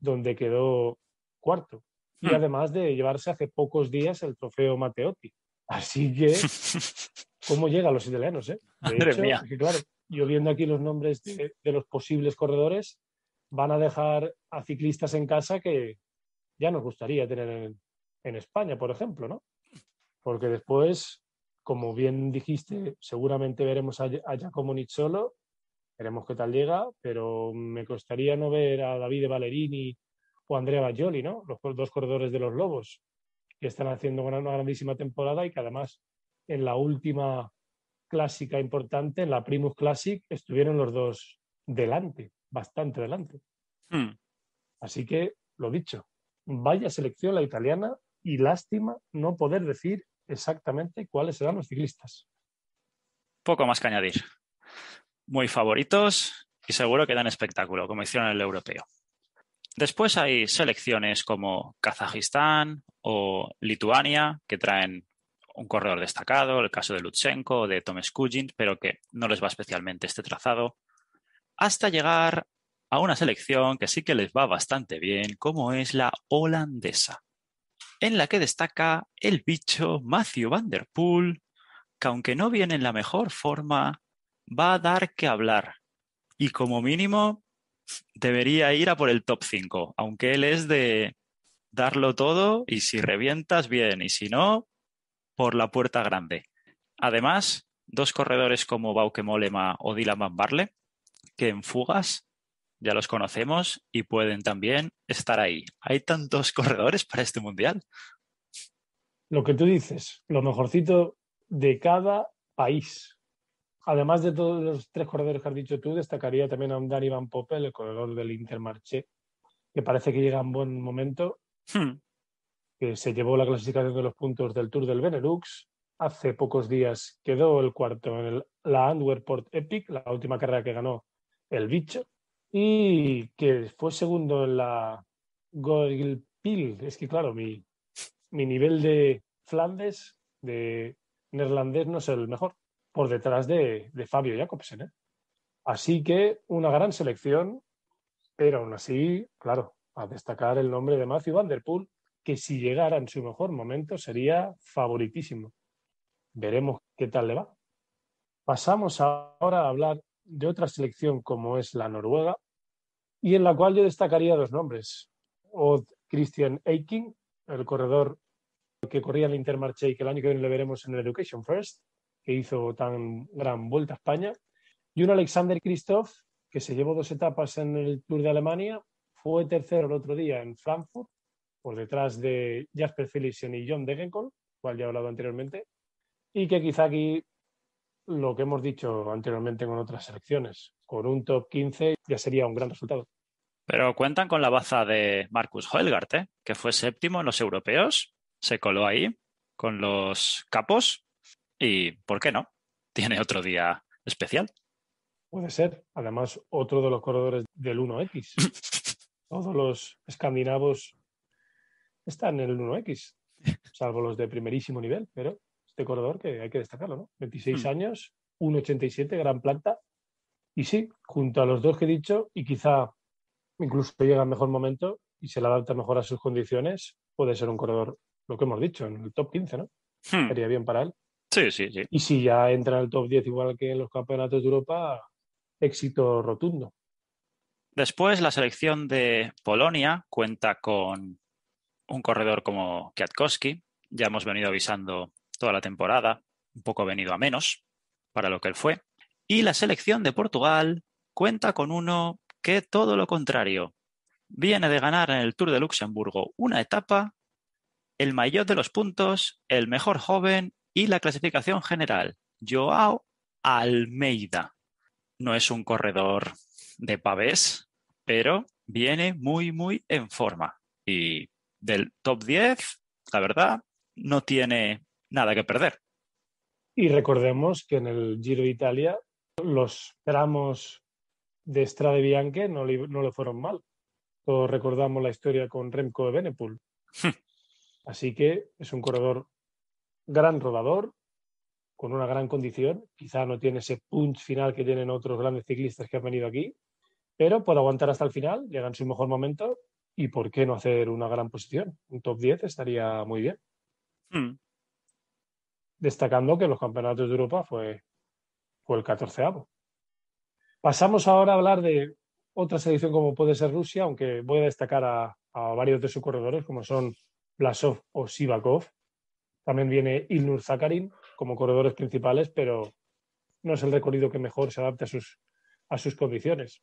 donde quedó cuarto. Y hmm. además de llevarse hace pocos días el trofeo Mateotti. Así que, ¿cómo llegan los italianos? Eh? De hecho, claro, yo viendo aquí los nombres de, los posibles corredores, van a dejar a ciclistas en casa que ya nos gustaría tener en España, por ejemplo, ¿no? porque después, como bien dijiste, seguramente veremos a, Giacomo Nizzolo, veremos qué tal llega, pero me costaría no ver a David Valerini o Andrea Bajoli, ¿no? Los dos corredores de los Lobos, que están haciendo una, grandísima temporada y que además en la última clásica importante, en la Primus Classic, estuvieron los dos delante, bastante delante. Hmm. Así que, lo dicho, vaya selección la italiana y lástima no poder decir exactamente cuáles serán los ciclistas. Poco más que añadir. Muy favoritos y seguro que dan espectáculo, como hicieron en el europeo. Después hay selecciones como Kazajistán o Lituania, que traen un corredor destacado, el caso de Lutsenko o de Tomes Kujin, pero que no les va especialmente este trazado, hasta llegar a una selección que sí que les va bastante bien, como es la holandesa en la que destaca el bicho Matthew Van Der Poel, que aunque no viene en la mejor forma, va a dar que hablar. Y como mínimo, debería ir a por el top 5, aunque él es de darlo todo y si revientas, bien, y si no, por la puerta grande. Además, dos corredores como Bauke Molema o Dylan Van Barle, que en fugas ya los conocemos y pueden también estar ahí. Hay tantos corredores para este mundial. Lo que tú dices, lo mejorcito de cada país. Además de todos los tres corredores que has dicho tú, destacaría también a un Dani Van Poppel, el corredor del Intermarché, que parece que llega en buen momento, hmm. que se llevó la clasificación de los puntos del Tour del Benelux. Hace pocos días quedó el cuarto en la Antwerp Epic, la última carrera que ganó el bicho y que fue segundo en la Pill, Es que, claro, mi, nivel de Flandes, de neerlandés, no es el mejor, por detrás de, Fabio Jacobsen. ¿eh? Así que una gran selección, pero aún así, claro, a destacar el nombre de Matthew Van Der Poel, que si llegara en su mejor momento sería favoritísimo. Veremos qué tal le va. Pasamos ahora a hablar de otra selección como es la Noruega, y en la cual yo destacaría dos nombres. O Christian Eiking, el corredor que corría en la Intermarché y que el año que viene le veremos en el Education First, que hizo tan gran vuelta a España, y un Alexander Kristoff, que se llevó dos etapas en el Tour de Alemania, fue tercero el otro día en Frankfurt, por detrás de Jasper Philipsen y John Degenkol, cual ya he hablado anteriormente, y que quizá aquí lo que hemos dicho anteriormente con otras selecciones, con un top 15 ya sería un gran resultado. Pero cuentan con la baza de Marcus Hoelgart, ¿eh? que fue séptimo en los europeos, se coló ahí con los capos y, ¿por qué no? Tiene otro día especial. Puede ser. Además, otro de los corredores del 1X. Todos los escandinavos están en el 1X, salvo los de primerísimo nivel, pero este corredor que hay que destacarlo, ¿no? 26 hmm. años, 1,87, gran planta. Y sí, junto a los dos que he dicho, y quizá incluso llega en mejor momento y se le adapta mejor a sus condiciones, puede ser un corredor, lo que hemos dicho, en el top 15, ¿no? Hmm. Sería bien para él. Sí, sí, sí. Y si ya entra en el top 10 igual que en los campeonatos de Europa, éxito rotundo. Después, la selección de Polonia cuenta con un corredor como Kwiatkowski. Ya hemos venido avisando toda la temporada, un poco venido a menos para lo que él fue. Y la selección de Portugal cuenta con uno que todo lo contrario. Viene de ganar en el Tour de Luxemburgo una etapa, el mayor de los puntos, el mejor joven y la clasificación general. Joao Almeida. No es un corredor de pavés, pero viene muy, muy en forma. Y del top 10, la verdad, no tiene nada que perder. Y recordemos que en el Giro de Italia los tramos de Strade Bianche no le, no le fueron mal. Todos recordamos la historia con Remco de benepool hmm. Así que es un corredor gran rodador, con una gran condición. Quizá no tiene ese punch final que tienen otros grandes ciclistas que han venido aquí, pero puede aguantar hasta el final, llega en su mejor momento y por qué no hacer una gran posición. Un top 10 estaría muy bien. Hmm. Destacando que los campeonatos de Europa fue, fue el 14 Pasamos ahora a hablar de otra selección como puede ser Rusia, aunque voy a destacar a, varios de sus corredores, como son Blasov o Sivakov. También viene Ilnur Zakarin como corredores principales, pero no es el recorrido que mejor se adapte a sus, a sus condiciones.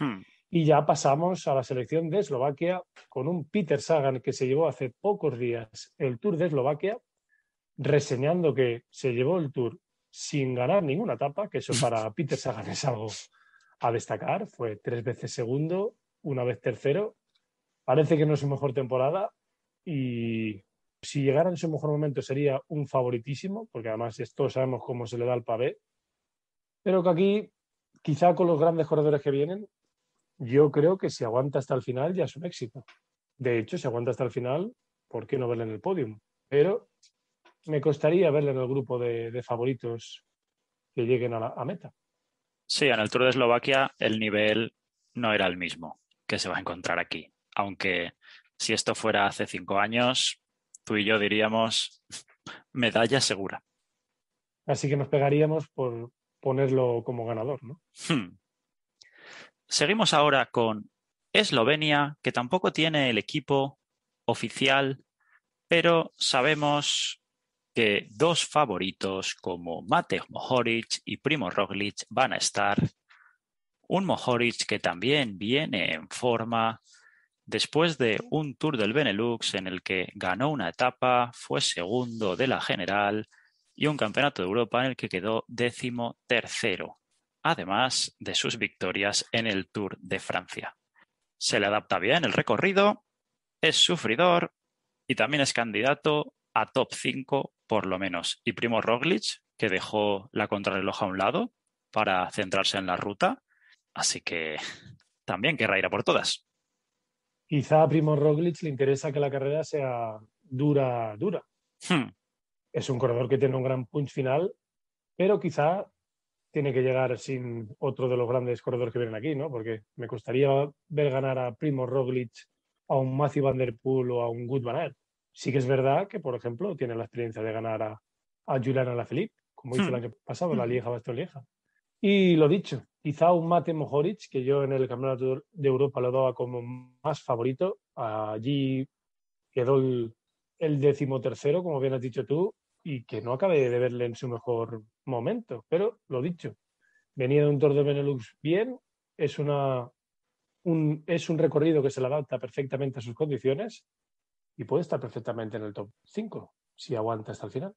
Hmm. Y ya pasamos a la selección de Eslovaquia con un Peter Sagan que se llevó hace pocos días el Tour de Eslovaquia, reseñando que se llevó el Tour sin ganar ninguna etapa, que eso para Peter Sagan es algo a destacar. Fue tres veces segundo, una vez tercero. Parece que no es su mejor temporada y si llegara en su mejor momento sería un favoritísimo, porque además todos sabemos cómo se le da al pavé. Pero que aquí, quizá con los grandes corredores que vienen, yo creo que si aguanta hasta el final ya es un éxito. De hecho, si aguanta hasta el final, ¿por qué no verle en el podium? Pero me costaría verle en el grupo de, favoritos que lleguen a, la, meta. Sí, en el Tour de Eslovaquia el nivel no era el mismo que se va a encontrar aquí. Aunque si esto fuera hace cinco años, tú y yo diríamos medalla segura. Así que nos pegaríamos por ponerlo como ganador, ¿no? Hmm. Seguimos ahora con Eslovenia, que tampoco tiene el equipo oficial, pero sabemos que dos favoritos como Matej Mohoric y Primo Roglic van a estar. Un Mohoric que también viene en forma después de un Tour del Benelux en el que ganó una etapa, fue segundo de la general y un Campeonato de Europa en el que quedó décimo tercero, además de sus victorias en el Tour de Francia. Se le adapta bien el recorrido, es sufridor y también es candidato a top 5 por lo menos. Y Primo Roglic, que dejó la contrarreloj a un lado para centrarse en la ruta. Así que también querrá ir a por todas. Quizá a Primo Roglic le interesa que la carrera sea dura, dura. Hmm. Es un corredor que tiene un gran punch final, pero quizá tiene que llegar sin otro de los grandes corredores que vienen aquí, ¿no? Porque me gustaría ver ganar a Primo Roglic, a un Matthew Van Der Poel o a un Good Sí que es verdad que, por ejemplo, tiene la experiencia de ganar a, a Juliana felipe como hizo el hmm. año pasado, la hmm. Lieja Bastón Lieja. Y lo dicho, quizá un Mate Mojoric, que yo en el Campeonato de Europa lo daba como más favorito, allí quedó el, decimotercero, como bien has dicho tú, y que no acabé de verle en su mejor momento. Pero lo dicho, venía de un Tour de Benelux bien, es, una, es un recorrido que se le adapta perfectamente a sus condiciones y puede estar perfectamente en el top 5 si aguanta hasta el final.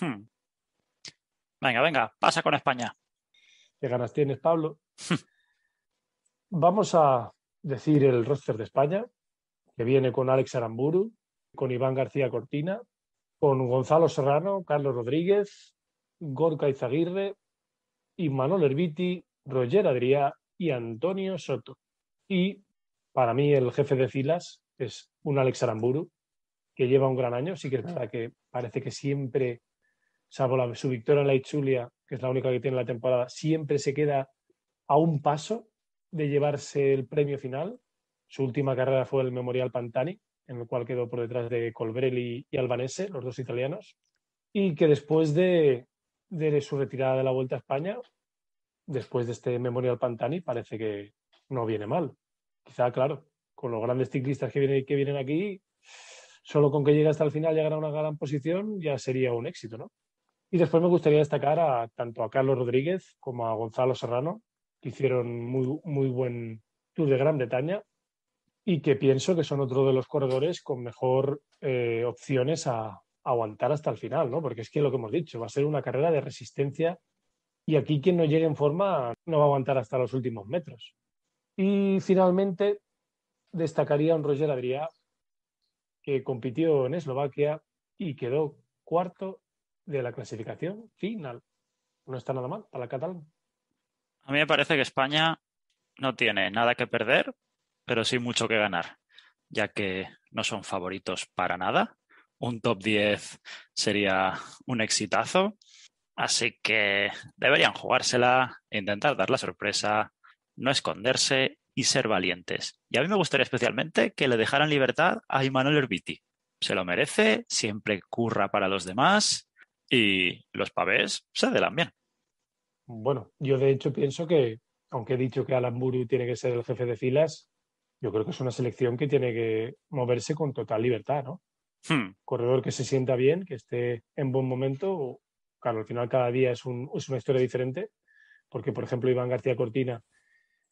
Hmm. Venga, venga, pasa con España. ¿Qué ganas tienes, Pablo? Hmm. Vamos a decir el roster de España, que viene con Alex Aramburu, con Iván García Cortina, con Gonzalo Serrano, Carlos Rodríguez, Gorka Izaguirre, Manuel Erviti, Roger Adrià y Antonio Soto. Y para mí el jefe de filas es un Alex Aramburu, que lleva un gran año. Sí que es verdad que parece que siempre, salvo su victoria en la Itzulia, que es la única que tiene la temporada, siempre se queda a un paso de llevarse el premio final. Su última carrera fue el Memorial Pantani, en el cual quedó por detrás de Colbrelli y Albanese, los dos italianos. Y que después de, de su retirada de la Vuelta a España, después de este Memorial Pantani, parece que no viene mal. Quizá, claro, con los grandes ciclistas que vienen aquí, Solo con que llegue hasta el final, llegar a una gran posición, ya sería un éxito, ¿no? Y después me gustaría destacar a tanto a Carlos Rodríguez como a Gonzalo Serrano, que hicieron muy, muy buen Tour de Gran Bretaña y que pienso que son otro de los corredores con mejor eh, opciones a, aguantar hasta el final, ¿no? Porque es que lo que hemos dicho, va a ser una carrera de resistencia y aquí quien no llegue en forma no va a aguantar hasta los últimos metros. Y finalmente destacaría a un Roger Adrià compitió en Eslovaquia y quedó cuarto de la clasificación final. No está nada mal para la catalán. A mí me parece que España no tiene nada que perder, pero sí mucho que ganar, ya que no son favoritos para nada. Un top 10 sería un exitazo. Así que deberían jugársela, intentar dar la sorpresa, no esconderse y ser valientes. Y a mí me gustaría especialmente que le dejaran libertad a Immanuel Herbiti. Se lo merece, siempre curra para los demás y los pavés se delan bien. Bueno, yo de hecho pienso que, aunque he dicho que Alan Buru tiene que ser el jefe de filas, yo creo que es una selección que tiene que moverse con total libertad, ¿no? Hmm. Corredor que se sienta bien, que esté en buen momento. Claro, al final cada día es, es una historia diferente, porque por ejemplo Iván García Cortina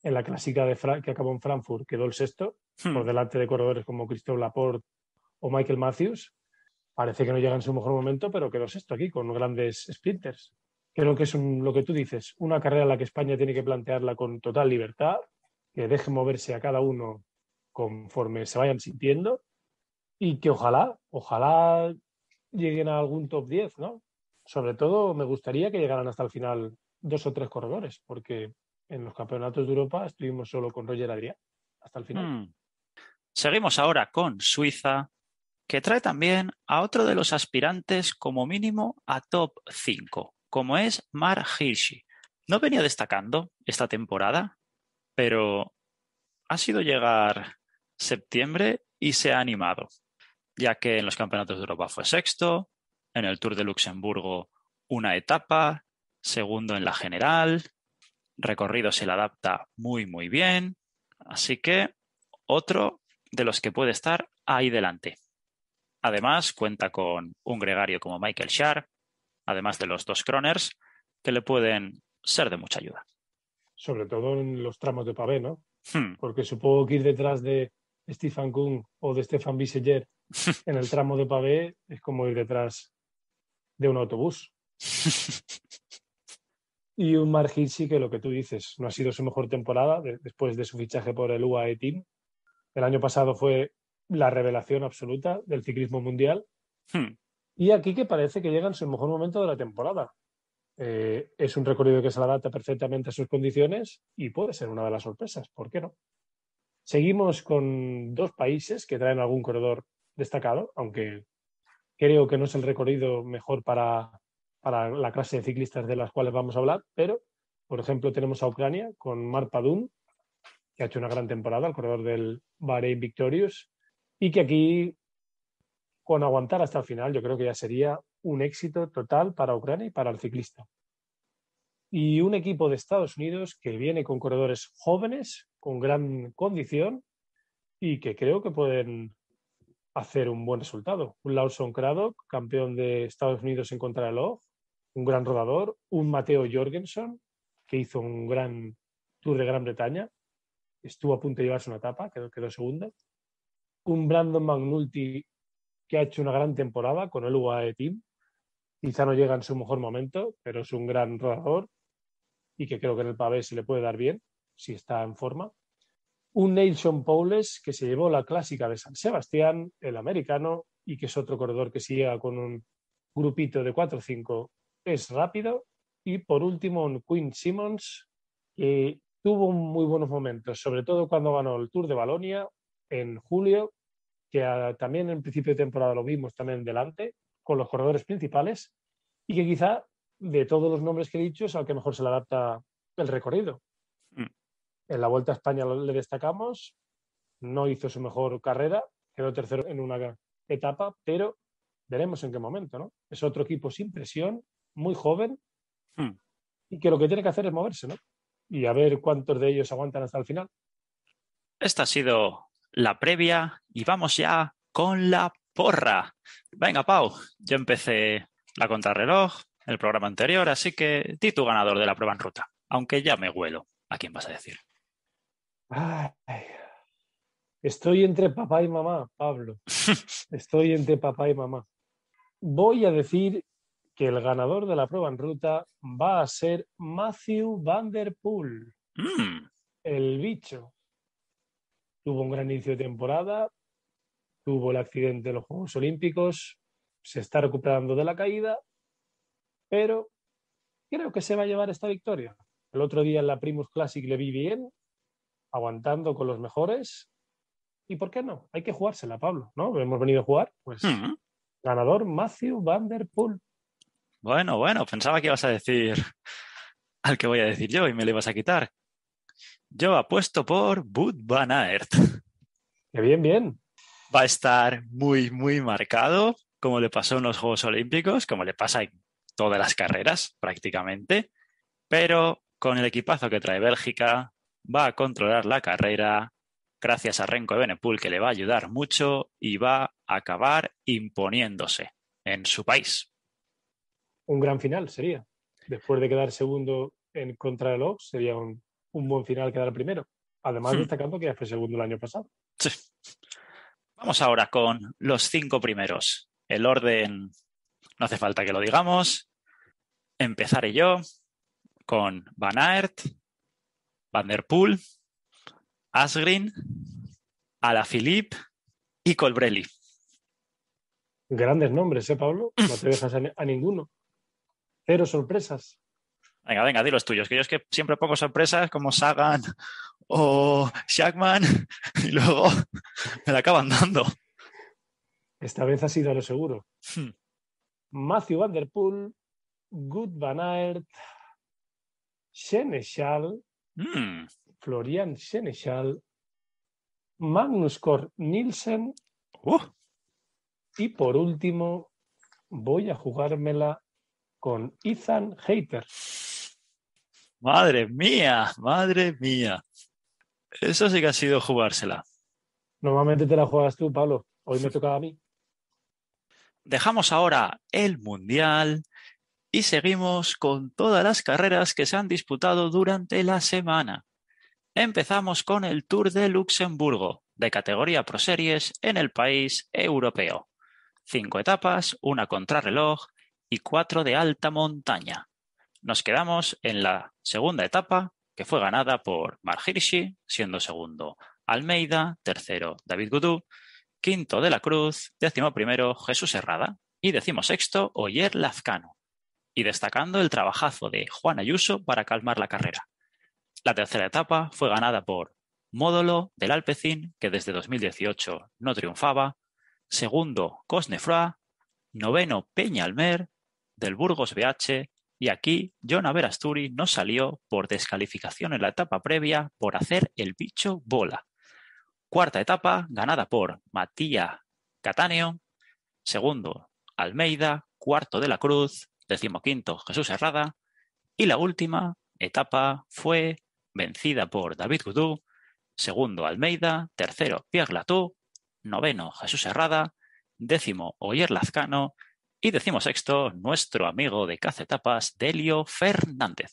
en la clásica que acabó en Frankfurt quedó el sexto, hmm. por delante de corredores como Christophe Laporte o Michael Matthews. Parece que no llega en su mejor momento, pero quedó sexto aquí con grandes sprinters. Creo que es lo que tú dices, una carrera en la que España tiene que plantearla con total libertad, que deje moverse a cada uno conforme se vayan sintiendo y que ojalá, ojalá lleguen a algún top 10, ¿no? Sobre todo me gustaría que llegaran hasta el final dos o tres corredores, porque en los campeonatos de Europa estuvimos solo con Roger Adrián hasta el final. Mm. Seguimos ahora con Suiza, que trae también a otro de los aspirantes como mínimo a top 5, como es Mar Hirschi. No venía destacando esta temporada, pero ha sido llegar septiembre y se ha animado, ya que en los campeonatos de Europa fue sexto, en el Tour de Luxemburgo una etapa, segundo en la general, recorrido se le adapta muy, muy bien. Así que otro de los que puede estar ahí delante. Además, cuenta con un gregario como Michael Sharp, además de los dos croners, que le pueden ser de mucha ayuda. Sobre todo en los tramos de pavé, ¿no? Hmm. Porque supongo que ir detrás de Stephen Kuhn o de Stefan bissinger en el tramo de pavé es como ir detrás de un autobús. Y un Margin sí que lo que tú dices, no ha sido su mejor temporada después de su fichaje por el UAE Team. El año pasado fue la revelación absoluta del ciclismo mundial. Hmm. Y aquí que parece que llega en su mejor momento de la temporada. Eh, es un recorrido que se adapta perfectamente a sus condiciones y puede ser una de las sorpresas, ¿por qué no? Seguimos con dos países que traen algún corredor destacado, aunque creo que no es el recorrido mejor para, para la clase de ciclistas de las cuales vamos a hablar, pero, por ejemplo, tenemos a Ucrania con Mar Padun, que ha hecho una gran temporada, al corredor del Bahrein Victorious, y que aquí, con aguantar hasta el final, yo creo que ya sería un éxito total para Ucrania y para el ciclista. Y un equipo de Estados Unidos que viene con corredores jóvenes, con gran condición, y que creo que pueden hacer un buen resultado. Un Lawson Craddock, campeón de Estados Unidos en contra del contrarreloj, un gran rodador, un Mateo Jorgensen, que hizo un gran Tour de Gran Bretaña, estuvo a punto de llevarse una etapa, quedó, quedó segunda, un Brandon Magnulti que ha hecho una gran temporada con el UAE Team, quizá no llega en su mejor momento, pero es un gran rodador y que creo que en el pavé se le puede dar bien, si está en forma. Un Nelson Paules que se llevó la clásica de San Sebastián, el americano, y que es otro corredor que llega con un grupito de 4 o 5 es rápido. Y por último, un Quinn Simmons, que tuvo muy buenos momentos, sobre todo cuando ganó el Tour de Balonia en julio, que ah, también en principio de temporada lo vimos también delante, con los corredores principales, y que quizá de todos los nombres que he dicho es al que mejor se le adapta el recorrido. Mm. En la Vuelta a España le destacamos, no hizo su mejor carrera, quedó tercero en una etapa, pero veremos en qué momento, ¿no? Es otro equipo sin presión muy joven hmm. y que lo que tiene que hacer es moverse, ¿no? Y a ver cuántos de ellos aguantan hasta el final. Esta ha sido la previa y vamos ya con la porra. Venga, Pau, yo empecé la contrarreloj, el programa anterior, así que di tu ganador de la prueba en ruta, aunque ya me huelo. ¿A quién vas a decir? estoy entre papá y mamá, Pablo. Estoy entre papá y mamá. Voy a decir que el ganador de la prueba en ruta va a ser Matthew Van Der Poel. Mm. El bicho. Tuvo un gran inicio de temporada, tuvo el accidente de los Juegos Olímpicos, se está recuperando de la caída, pero creo que se va a llevar esta victoria. El otro día en la Primus Classic le vi bien, aguantando con los mejores. ¿Y por qué no? Hay que jugársela, Pablo, ¿no? Hemos venido a jugar, pues. Mm. Ganador Matthew Van Der Poel. Bueno, bueno, pensaba que ibas a decir al que voy a decir yo y me le ibas a quitar. Yo apuesto por Bud Van Aert. Qué bien, bien. Va a estar muy, muy marcado, como le pasó en los Juegos Olímpicos, como le pasa en todas las carreras prácticamente, pero con el equipazo que trae Bélgica, va a controlar la carrera gracias a Renko de Benepool que le va a ayudar mucho y va a acabar imponiéndose en su país un gran final sería. Después de quedar segundo en contra de Ox, sería un, buen final quedar primero. Además, hmm. destacando que ya fue segundo el año pasado. Sí. Vamos ahora con los cinco primeros. El orden no hace falta que lo digamos. Empezaré yo con Van Aert, Van der Poel, Asgrin, Alaphilippe y Colbrelli. Grandes nombres, ¿eh, Pablo? No te dejas a ninguno. Cero sorpresas. Venga, venga, di los tuyos, que yo es que siempre pongo sorpresas como Sagan o Shackman y luego me la acaban dando. Esta vez ha sido lo seguro. Hmm. Matthew Van Der Poel, Good Van Aert, Senechal, hmm. Florian Senechal, Magnus Cor Nielsen uh. y por último voy a jugármela con Ethan Hater. Madre mía, madre mía. Eso sí que ha sido jugársela. Normalmente te la juegas tú, Pablo. Hoy me toca a mí. Dejamos ahora el Mundial y seguimos con todas las carreras que se han disputado durante la semana. Empezamos con el Tour de Luxemburgo, de categoría Pro Series en el país europeo. Cinco etapas, una contrarreloj, y cuatro de alta montaña. Nos quedamos en la segunda etapa, que fue ganada por Mar siendo segundo Almeida, tercero David Gudú, quinto de la Cruz, décimo primero Jesús Herrada y décimo sexto Oyer Lazcano. Y destacando el trabajazo de Juan Ayuso para calmar la carrera. La tercera etapa fue ganada por Módolo del Alpecin, que desde 2018 no triunfaba, segundo Cosnefra, noveno Peña Almer, del Burgos BH y aquí John Averasturi no salió por descalificación en la etapa previa por hacer el bicho bola. Cuarta etapa ganada por Matías Cataneo, segundo Almeida, cuarto de la Cruz, decimoquinto Jesús Herrada y la última etapa fue vencida por David Gudú, segundo Almeida, tercero Pierre Latou, noveno Jesús Herrada, décimo Oyer Lazcano y sexto, nuestro amigo de cazetapas, Delio Fernández.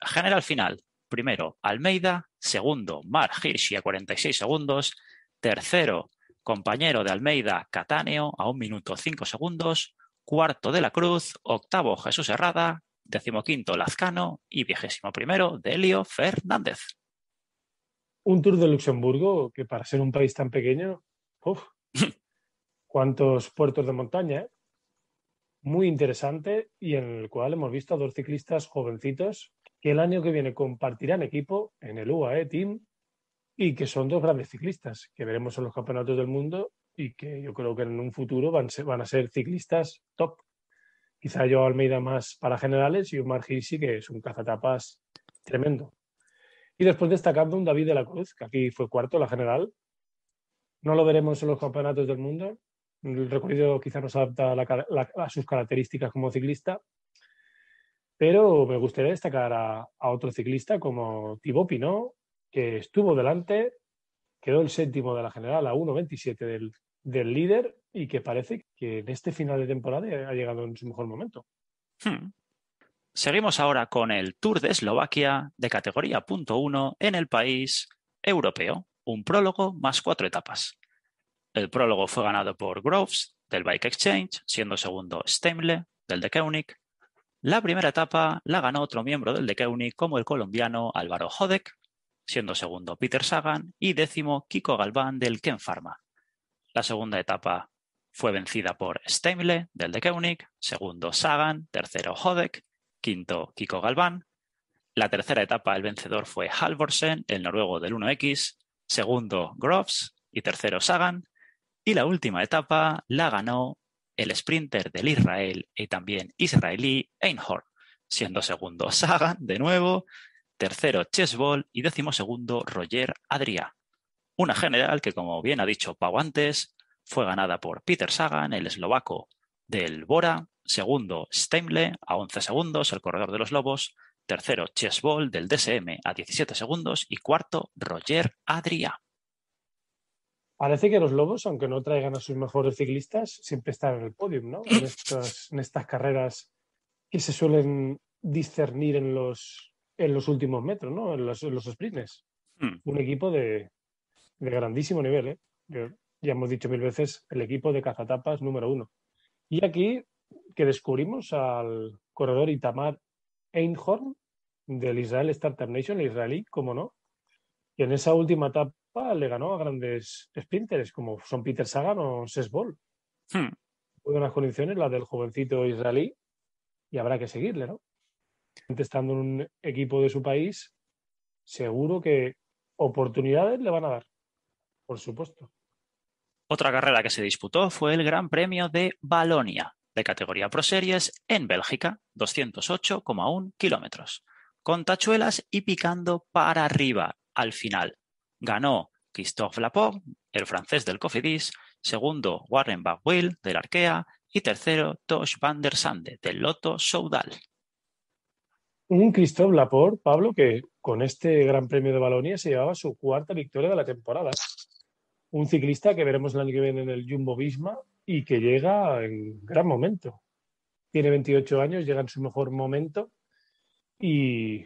General final, primero Almeida, segundo Mar Hirschi a 46 segundos, tercero compañero de Almeida Cataneo, a un minuto 5 segundos, cuarto de la Cruz, octavo Jesús Herrada, decimoquinto Lazcano y vigésimo primero Delio Fernández. Un Tour de Luxemburgo que para ser un país tan pequeño, uf, cuántos puertos de montaña, eh? muy interesante y en el cual hemos visto a dos ciclistas jovencitos que el año que viene compartirán equipo en el UAE Team y que son dos grandes ciclistas que veremos en los campeonatos del mundo y que yo creo que en un futuro van, a ser ciclistas top. Quizá yo Almeida más para generales y Omar Gisi, que es un cazatapas tremendo. Y después destacando un David de la Cruz, que aquí fue cuarto, la general. No lo veremos en los campeonatos del mundo, el recorrido quizás no se adapta a, sus características como ciclista, pero me gustaría destacar a, otro ciclista como Thibaut Pinot, que estuvo delante, quedó el séptimo de la general a 1.27 del, del líder y que parece que en este final de temporada ha llegado en su mejor momento. Hmm. Seguimos ahora con el Tour de Eslovaquia de categoría punto uno en el país europeo, un prólogo más cuatro etapas. El prólogo fue ganado por Groves del Bike Exchange, siendo segundo Stemle del de La primera etapa la ganó otro miembro del de como el colombiano Álvaro Hodek, siendo segundo Peter Sagan y décimo Kiko Galván del Ken Pharma. La segunda etapa fue vencida por Steimle del de segundo Sagan, tercero Hodek, quinto Kiko Galván. La tercera etapa el vencedor fue Halvorsen, el noruego del 1X, segundo Groves y tercero Sagan. Y la última etapa la ganó el sprinter del Israel y también israelí Einhorn, siendo segundo Sagan de nuevo, tercero Chessball y segundo Roger Adrià. Una general que, como bien ha dicho Pau antes, fue ganada por Peter Sagan, el eslovaco del Bora, segundo Steimle a 11 segundos, el corredor de los lobos, tercero Chessball del DSM a 17 segundos y cuarto Roger Adria. Parece que los lobos, aunque no traigan a sus mejores ciclistas, siempre están en el podium, ¿no? En estas, carreras que se suelen discernir en los, en los últimos metros, ¿no? En los, sprints. Hmm. Un equipo de, grandísimo nivel, ¿eh? ya hemos dicho mil veces, el equipo de cazatapas número uno. Y aquí que descubrimos al corredor Itamar Einhorn del Israel Startup Nation, el israelí, como no. Y en esa última etapa le ganó a grandes sprinters como son Peter Sagan o Sesbol. Hmm. Muy buenas condiciones las del jovencito israelí y habrá que seguirle, ¿no? Estando en un equipo de su país, seguro que oportunidades le van a dar, por supuesto. Otra carrera que se disputó fue el Gran Premio de Balonia, de categoría Pro Series, en Bélgica, 208,1 kilómetros, con tachuelas y picando para arriba al final. Ganó Christophe Laporte, el francés del Cofidis, segundo Warren Bagwell del Arkea y tercero Tosh van der Sande del Lotto Soudal. Un Christophe Laporte, Pablo, que con este Gran Premio de balonía se llevaba su cuarta victoria de la temporada. Un ciclista que veremos el año que viene en el Jumbo Visma y que llega en gran momento. Tiene 28 años, llega en su mejor momento y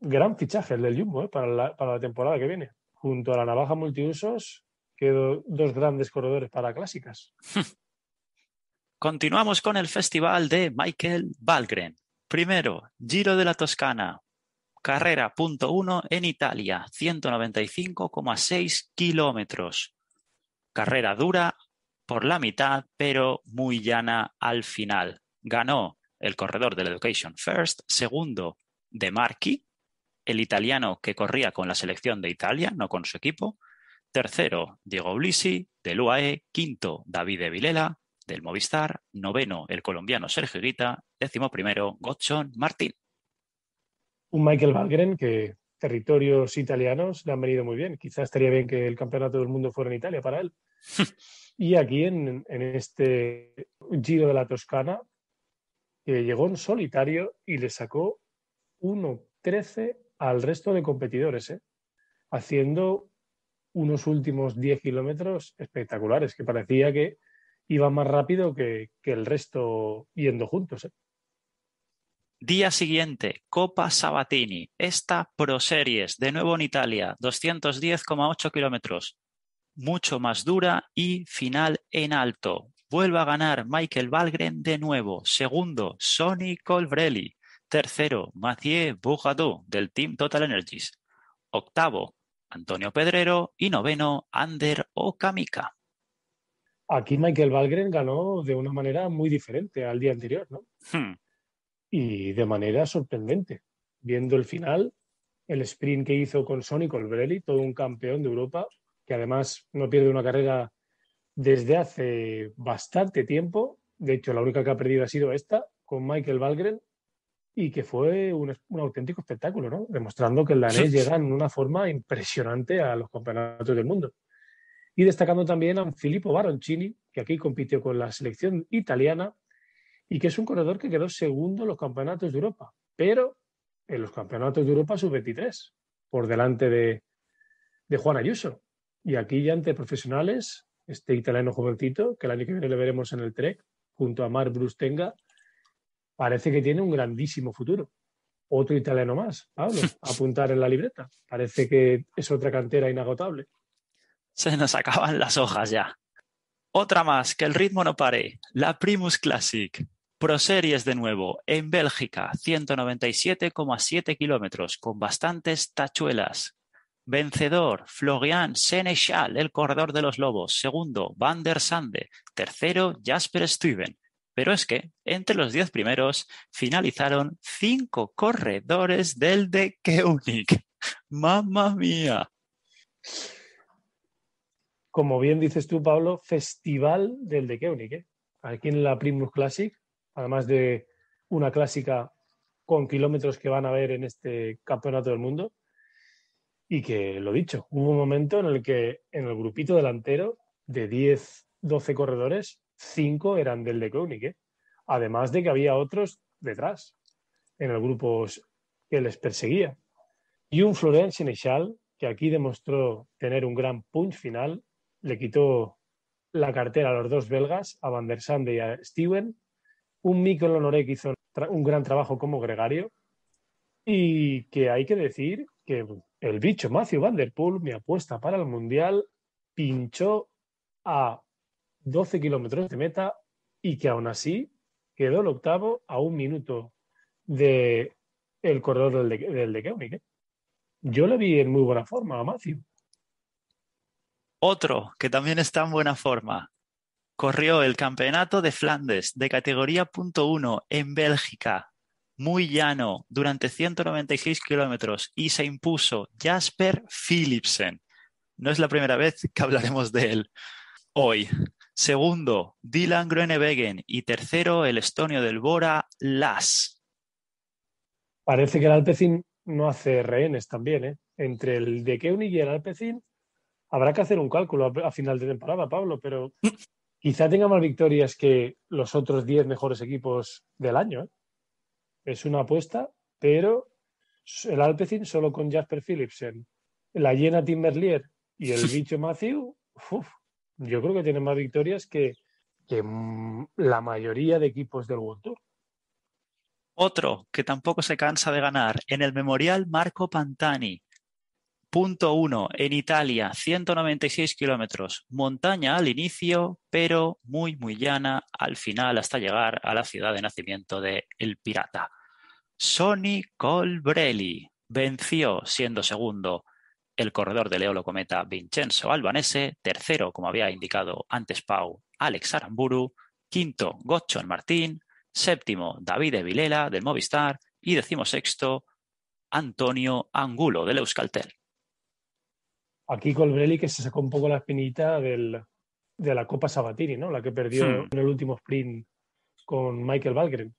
gran fichaje el del Jumbo ¿eh? para la temporada que viene junto a la navaja multiusos, quedó dos grandes corredores para clásicas. Continuamos con el festival de Michael Valgren. Primero, Giro de la Toscana, carrera punto uno en Italia, 195,6 kilómetros. Carrera dura por la mitad, pero muy llana al final. Ganó el corredor del Education First, segundo de Marquis, el italiano que corría con la selección de Italia, no con su equipo. Tercero, Diego Blisi, del UAE. Quinto, David Vilela, del Movistar. Noveno, el colombiano Sergio Guita. Décimo primero, Gotchon Martín. Un Michael Valgren que territorios italianos le han venido muy bien. Quizás estaría bien que el campeonato del mundo fuera en Italia para él. y aquí en, este Giro de la Toscana, eh, llegó en solitario y le sacó 1.13 al resto de competidores, ¿eh? haciendo unos últimos 10 kilómetros espectaculares, que parecía que iba más rápido que, el resto yendo juntos. ¿eh? Día siguiente, Copa Sabatini, esta Pro Series, de nuevo en Italia, 210,8 kilómetros, mucho más dura y final en alto. Vuelve a ganar Michael Valgren de nuevo, segundo, Sonny Colbrelli. Tercero, Mathieu Bourgadeau, del Team Total Energies. Octavo, Antonio Pedrero. Y noveno, Ander Okamika. Aquí Michael Valgren ganó de una manera muy diferente al día anterior, ¿no? Hmm. Y de manera sorprendente. Viendo el final, el sprint que hizo con Sonny Colbrelli, todo un campeón de Europa, que además no pierde una carrera desde hace bastante tiempo. De hecho, la única que ha perdido ha sido esta, con Michael Valgren y que fue un, auténtico espectáculo, ¿no? Demostrando que el danés llega en una forma impresionante a los campeonatos del mundo. Y destacando también a Filippo Baroncini, que aquí compitió con la selección italiana y que es un corredor que quedó segundo en los campeonatos de Europa, pero en los campeonatos de Europa sub-23, por delante de, de Juan Ayuso. Y aquí ya ante profesionales, este italiano jovencito, que el año que viene le veremos en el Trek, junto a Mar Brustenga, parece que tiene un grandísimo futuro. Otro italiano más, Pablo, apuntar en la libreta. Parece que es otra cantera inagotable. Se nos acaban las hojas ya. Otra más, que el ritmo no pare. La Primus Classic. Pro Series de nuevo, en Bélgica, 197,7 kilómetros, con bastantes tachuelas. Vencedor, Florian Seneschal, el corredor de los lobos. Segundo, Van der Sande. Tercero, Jasper Stuyven. Pero es que entre los 10 primeros finalizaron cinco corredores del de Keunig. ¡Mamma mía! Como bien dices tú, Pablo, festival del de ¿eh? Aquí en la Primus Classic, además de una clásica con kilómetros que van a ver en este campeonato del mundo. Y que, lo dicho, hubo un momento en el que en el grupito delantero de 10, 12 corredores, cinco eran del de Kroenke, ¿eh? además de que había otros detrás, en el grupo que les perseguía. Y un Florent Senechal, que aquí demostró tener un gran punch final, le quitó la cartera a los dos belgas, a Van der Sande y a Steven. Un Mikel Honoré que hizo un gran trabajo como gregario. Y que hay que decir que el bicho Matthew Van Der Poel, mi apuesta para el Mundial, pinchó a 12 kilómetros de meta y que aún así quedó el octavo a un minuto del el corredor del de, ¿eh? Yo le vi en muy buena forma a Matthew. Otro que también está en buena forma. Corrió el campeonato de Flandes de categoría punto uno en Bélgica, muy llano, durante 196 kilómetros y se impuso Jasper Philipsen. No es la primera vez que hablaremos de él hoy. Segundo, Dylan Groenewegen. Y tercero, el estonio del Bora, Las. Parece que el Alpecin no hace rehenes también, ¿eh? Entre el de Keunig y el Alpecin habrá que hacer un cálculo a, final de temporada, Pablo, pero quizá tenga más victorias que los otros 10 mejores equipos del año. ¿eh? Es una apuesta, pero el Alpecin solo con Jasper Philipsen, la llena Timberlier y el bicho Matthew, uff yo creo que tiene más victorias que, mm, la mayoría de equipos del World Tour. Otro que tampoco se cansa de ganar en el Memorial Marco Pantani. Punto uno en Italia, 196 kilómetros. Montaña al inicio, pero muy, muy llana al final hasta llegar a la ciudad de nacimiento de El Pirata. Sony Colbrelli venció siendo segundo el corredor de Leo Cometa Vincenzo Albanese, tercero, como había indicado antes Pau, Alex Aramburu, quinto, Gotchon Martín, séptimo, David Vilela del Movistar y sexto, Antonio Angulo del Euskaltel. Aquí Colbrelli que se sacó un poco la espinita de la Copa Sabatini, ¿no? la que perdió hmm. en el último sprint con Michael Valgren.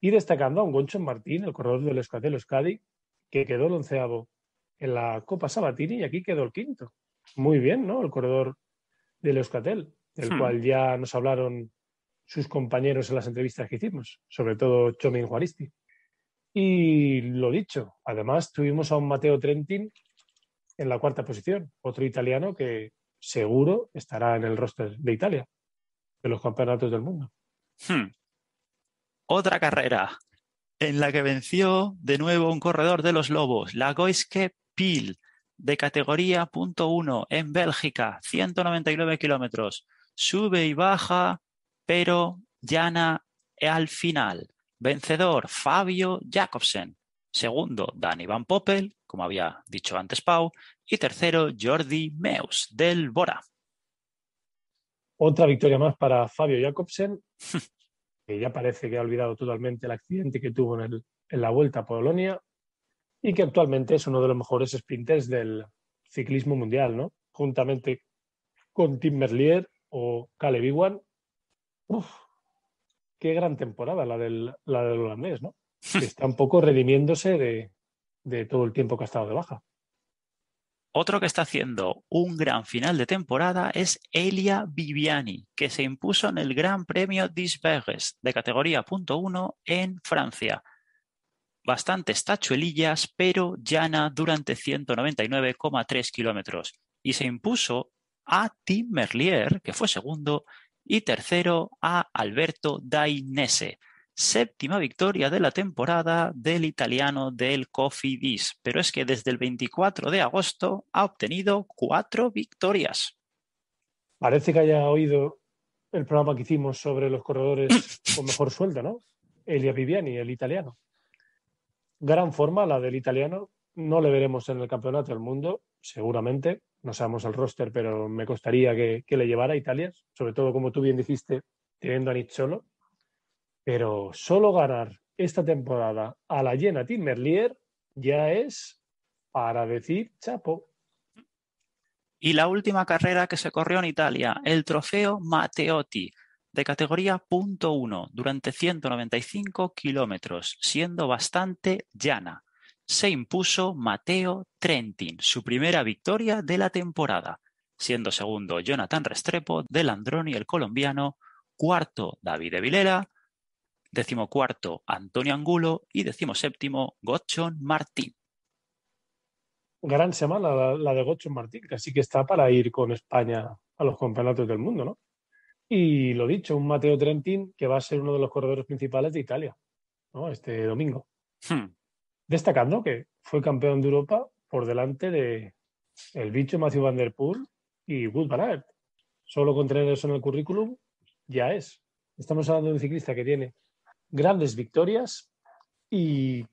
Y destacando a un Goncho Martín, el corredor del Euskaltel Euskadi, que quedó el onceavo en la Copa Sabatini y aquí quedó el quinto. Muy bien, ¿no? El corredor de los del hmm. cual ya nos hablaron sus compañeros en las entrevistas que hicimos, sobre todo Chomin Juaristi. Y lo dicho, además tuvimos a un Mateo Trentin en la cuarta posición, otro italiano que seguro estará en el roster de Italia, de los campeonatos del mundo. Hmm. Otra carrera en la que venció de nuevo un corredor de los Lobos, la Pil de categoría punto uno en Bélgica, 199 kilómetros. Sube y baja, pero llana al final. Vencedor, Fabio Jacobsen. Segundo, Dani Van Poppel, como había dicho antes Pau. Y tercero, Jordi Meus, del Bora. Otra victoria más para Fabio Jacobsen, que ya parece que ha olvidado totalmente el accidente que tuvo en, en la Vuelta a Polonia y que actualmente es uno de los mejores sprinters del ciclismo mundial, ¿no? Juntamente con Tim Merlier o Caleb Iwan. Uf, qué gran temporada la del, holandés, ¿no? Que está un poco redimiéndose de, todo el tiempo que ha estado de baja. Otro que está haciendo un gran final de temporada es Elia Viviani, que se impuso en el Gran Premio d'Isberges de categoría 1 en Francia bastantes tachuelillas, pero llana durante 199,3 kilómetros y se impuso a Tim Merlier, que fue segundo, y tercero a Alberto Dainese. Séptima victoria de la temporada del italiano del Cofidis, pero es que desde el 24 de agosto ha obtenido cuatro victorias. Parece que haya oído el programa que hicimos sobre los corredores con mejor sueldo, ¿no? Elia Viviani, el italiano gran forma la del italiano. No le veremos en el Campeonato del Mundo, seguramente. No sabemos el roster, pero me costaría que, le llevara a Italia, sobre todo como tú bien dijiste, teniendo a Nicholo. Pero solo ganar esta temporada a la llena Timmerlier ya es para decir chapo. Y la última carrera que se corrió en Italia, el trofeo Matteotti, de categoría punto 1 durante 195 kilómetros, siendo bastante llana. Se impuso Mateo Trentin, su primera victoria de la temporada, siendo segundo Jonathan Restrepo del Androni el colombiano, cuarto David Vilera decimocuarto Antonio Angulo y decimoséptimo Gotchon Martín. Gran semana la, de Gotchon Martín, que así que está para ir con España a los campeonatos del mundo, ¿no? Y lo dicho, un Mateo Trentin que va a ser uno de los corredores principales de Italia este domingo. Hmm. Destacando que fue campeón de Europa por delante de el bicho Matthew Van Der Poel y Wood Van Solo con tener eso en el currículum ya es. Estamos hablando de un ciclista que tiene grandes victorias y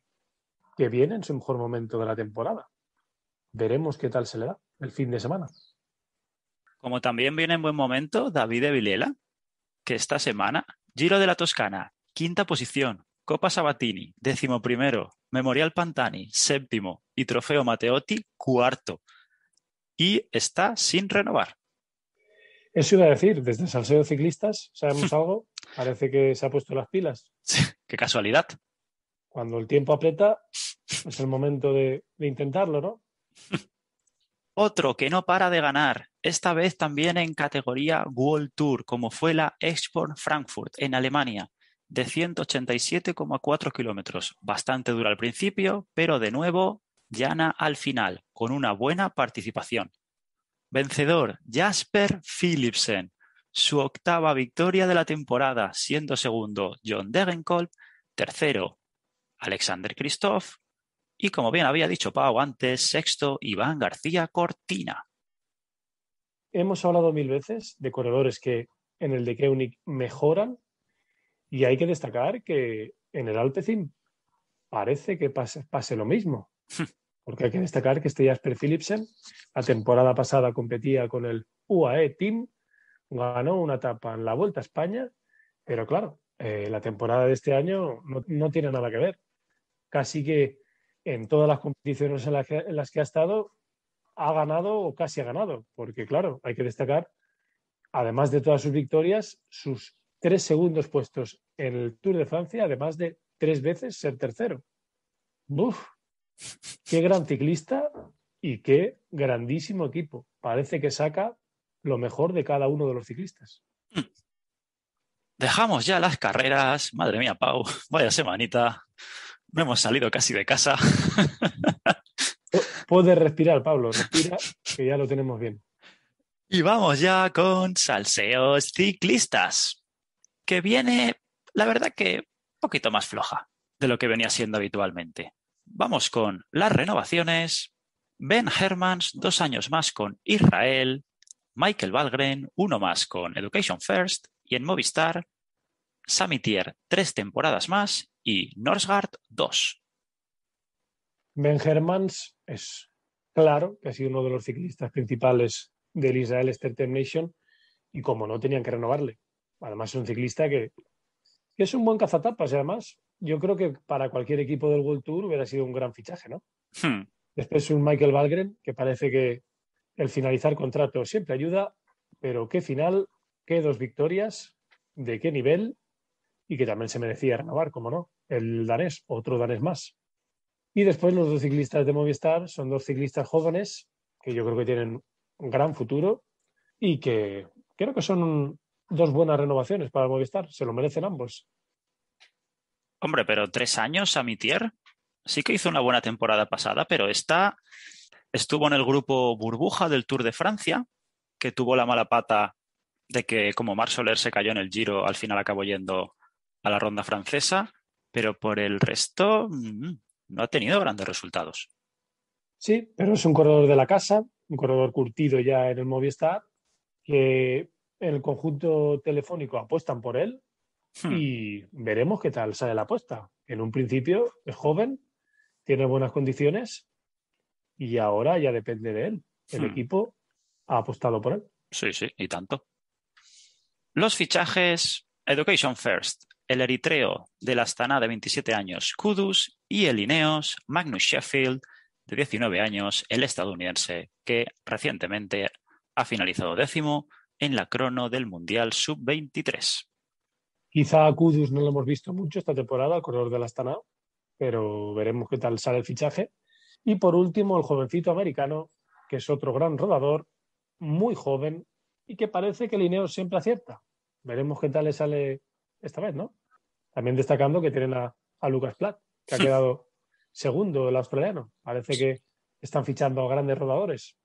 que viene en su mejor momento de la temporada. Veremos qué tal se le da el fin de semana. Como también viene en buen momento David de Vilela, que esta semana, Giro de la Toscana, quinta posición, Copa Sabatini, décimo primero, Memorial Pantani, séptimo y Trofeo Mateotti, cuarto. Y está sin renovar. Eso iba a decir, desde Salseo Ciclistas, sabemos algo, parece que se ha puesto las pilas. Qué casualidad. Cuando el tiempo aprieta, es el momento de intentarlo, ¿no? Otro que no para de ganar, esta vez también en categoría World Tour, como fue la Expo Frankfurt en Alemania, de 187,4 kilómetros. Bastante dura al principio, pero de nuevo llana al final, con una buena participación. Vencedor Jasper Philipsen, su octava victoria de la temporada, siendo segundo John Degenkolb, tercero Alexander Kristoff y, como bien había dicho Pau antes, sexto Iván García Cortina hemos hablado mil veces de corredores que en el de Keunig mejoran y hay que destacar que en el Alpecin parece que pase, lo mismo. Porque hay que destacar que este Jasper Philipsen, la temporada pasada competía con el UAE Team, ganó una etapa en la Vuelta a España, pero claro, eh, la temporada de este año no, tiene nada que ver. Casi que en todas las competiciones en las que ha estado ha ganado o casi ha ganado, porque claro, hay que destacar, además de todas sus victorias, sus tres segundos puestos en el Tour de Francia, además de tres veces ser tercero. ¡Buf! Qué gran ciclista y qué grandísimo equipo. Parece que saca lo mejor de cada uno de los ciclistas. Dejamos ya las carreras. Madre mía, Pau, vaya semanita. No hemos salido casi de casa. Puedes respirar, Pablo, respira, que ya lo tenemos bien. Y vamos ya con salseos ciclistas, que viene, la verdad que un poquito más floja de lo que venía siendo habitualmente. Vamos con las renovaciones. Ben Hermans, dos años más con Israel. Michael Valgren, uno más con Education First. Y en Movistar, Samitier, tres temporadas más. Y Norsgaard, dos. Ben Hermans es claro que ha sido uno de los ciclistas principales del Israel Startup Nation y como no tenían que renovarle. Además es un ciclista que, es un buen cazatapas y además yo creo que para cualquier equipo del World Tour hubiera sido un gran fichaje, ¿no? Hmm. Después un Michael Valgren que parece que el finalizar contrato siempre ayuda, pero qué final, qué dos victorias, de qué nivel y que también se merecía renovar, como no, el danés, otro danés más. Y después los dos ciclistas de Movistar son dos ciclistas jóvenes que yo creo que tienen un gran futuro y que creo que son dos buenas renovaciones para Movistar. Se lo merecen ambos. Hombre, pero tres años a Mitier. Sí que hizo una buena temporada pasada, pero esta estuvo en el grupo burbuja del Tour de Francia, que tuvo la mala pata de que como Marc Soler se cayó en el Giro, al final acabó yendo a la ronda francesa, pero por el resto mm, no ha tenido grandes resultados. Sí, pero es un corredor de la casa, un corredor curtido ya en el Movistar, que en el conjunto telefónico apuestan por él hmm. y veremos qué tal sale la apuesta. En un principio es joven, tiene buenas condiciones y ahora ya depende de él. El hmm. equipo ha apostado por él. Sí, sí, y tanto. Los fichajes Education First el eritreo de la Astana de 27 años, Kudus, y el Ineos, Magnus Sheffield, de 19 años, el estadounidense, que recientemente ha finalizado décimo en la crono del Mundial Sub-23. Quizá a Kudus no lo hemos visto mucho esta temporada, el corredor la Astana, pero veremos qué tal sale el fichaje. Y por último, el jovencito americano, que es otro gran rodador, muy joven y que parece que el Ineos siempre acierta. Veremos qué tal le sale esta vez, ¿no? También destacando que tienen a, Lucas Platt, que ha quedado segundo el australiano. Parece que están fichando a grandes rodadores,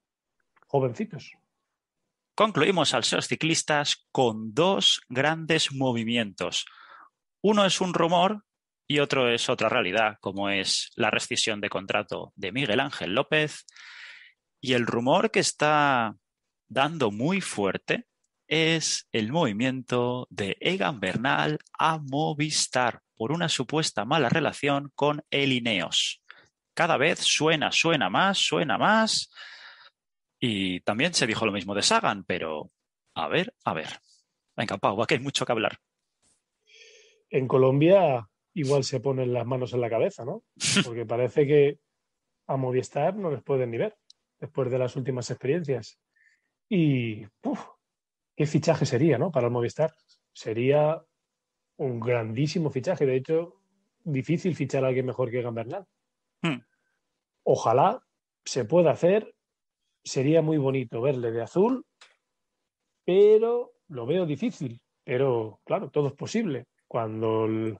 jovencitos. Concluimos al ser Ciclistas con dos grandes movimientos. Uno es un rumor y otro es otra realidad, como es la rescisión de contrato de Miguel Ángel López y el rumor que está dando muy fuerte es el movimiento de Egan Bernal a Movistar por una supuesta mala relación con elineos Cada vez suena, suena más, suena más. Y también se dijo lo mismo de Sagan, pero a ver, a ver. Venga, Pau, aquí hay mucho que hablar. En Colombia igual se ponen las manos en la cabeza, ¿no? Porque parece que a Movistar no les pueden ni ver después de las últimas experiencias. Y ¿Qué fichaje sería ¿no? para el Movistar? Sería un grandísimo fichaje. De hecho, difícil fichar a alguien mejor que Gambernal. Hmm. Ojalá se pueda hacer. Sería muy bonito verle de azul, pero lo veo difícil. Pero claro, todo es posible. Cuando el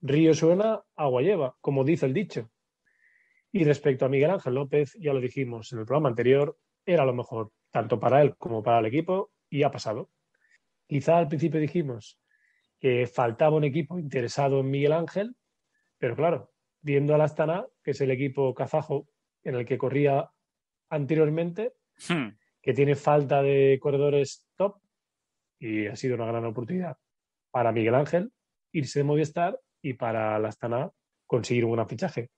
río suena, agua lleva, como dice el dicho. Y respecto a Miguel Ángel López, ya lo dijimos en el programa anterior, era lo mejor, tanto para él como para el equipo, y ha pasado. Quizá al principio dijimos que faltaba un equipo interesado en Miguel Ángel, pero claro, viendo a la Astana, que es el equipo kazajo en el que corría anteriormente, hmm. que tiene falta de corredores top, y ha sido una gran oportunidad para Miguel Ángel irse de Movistar y para la Astana conseguir un gran fichaje.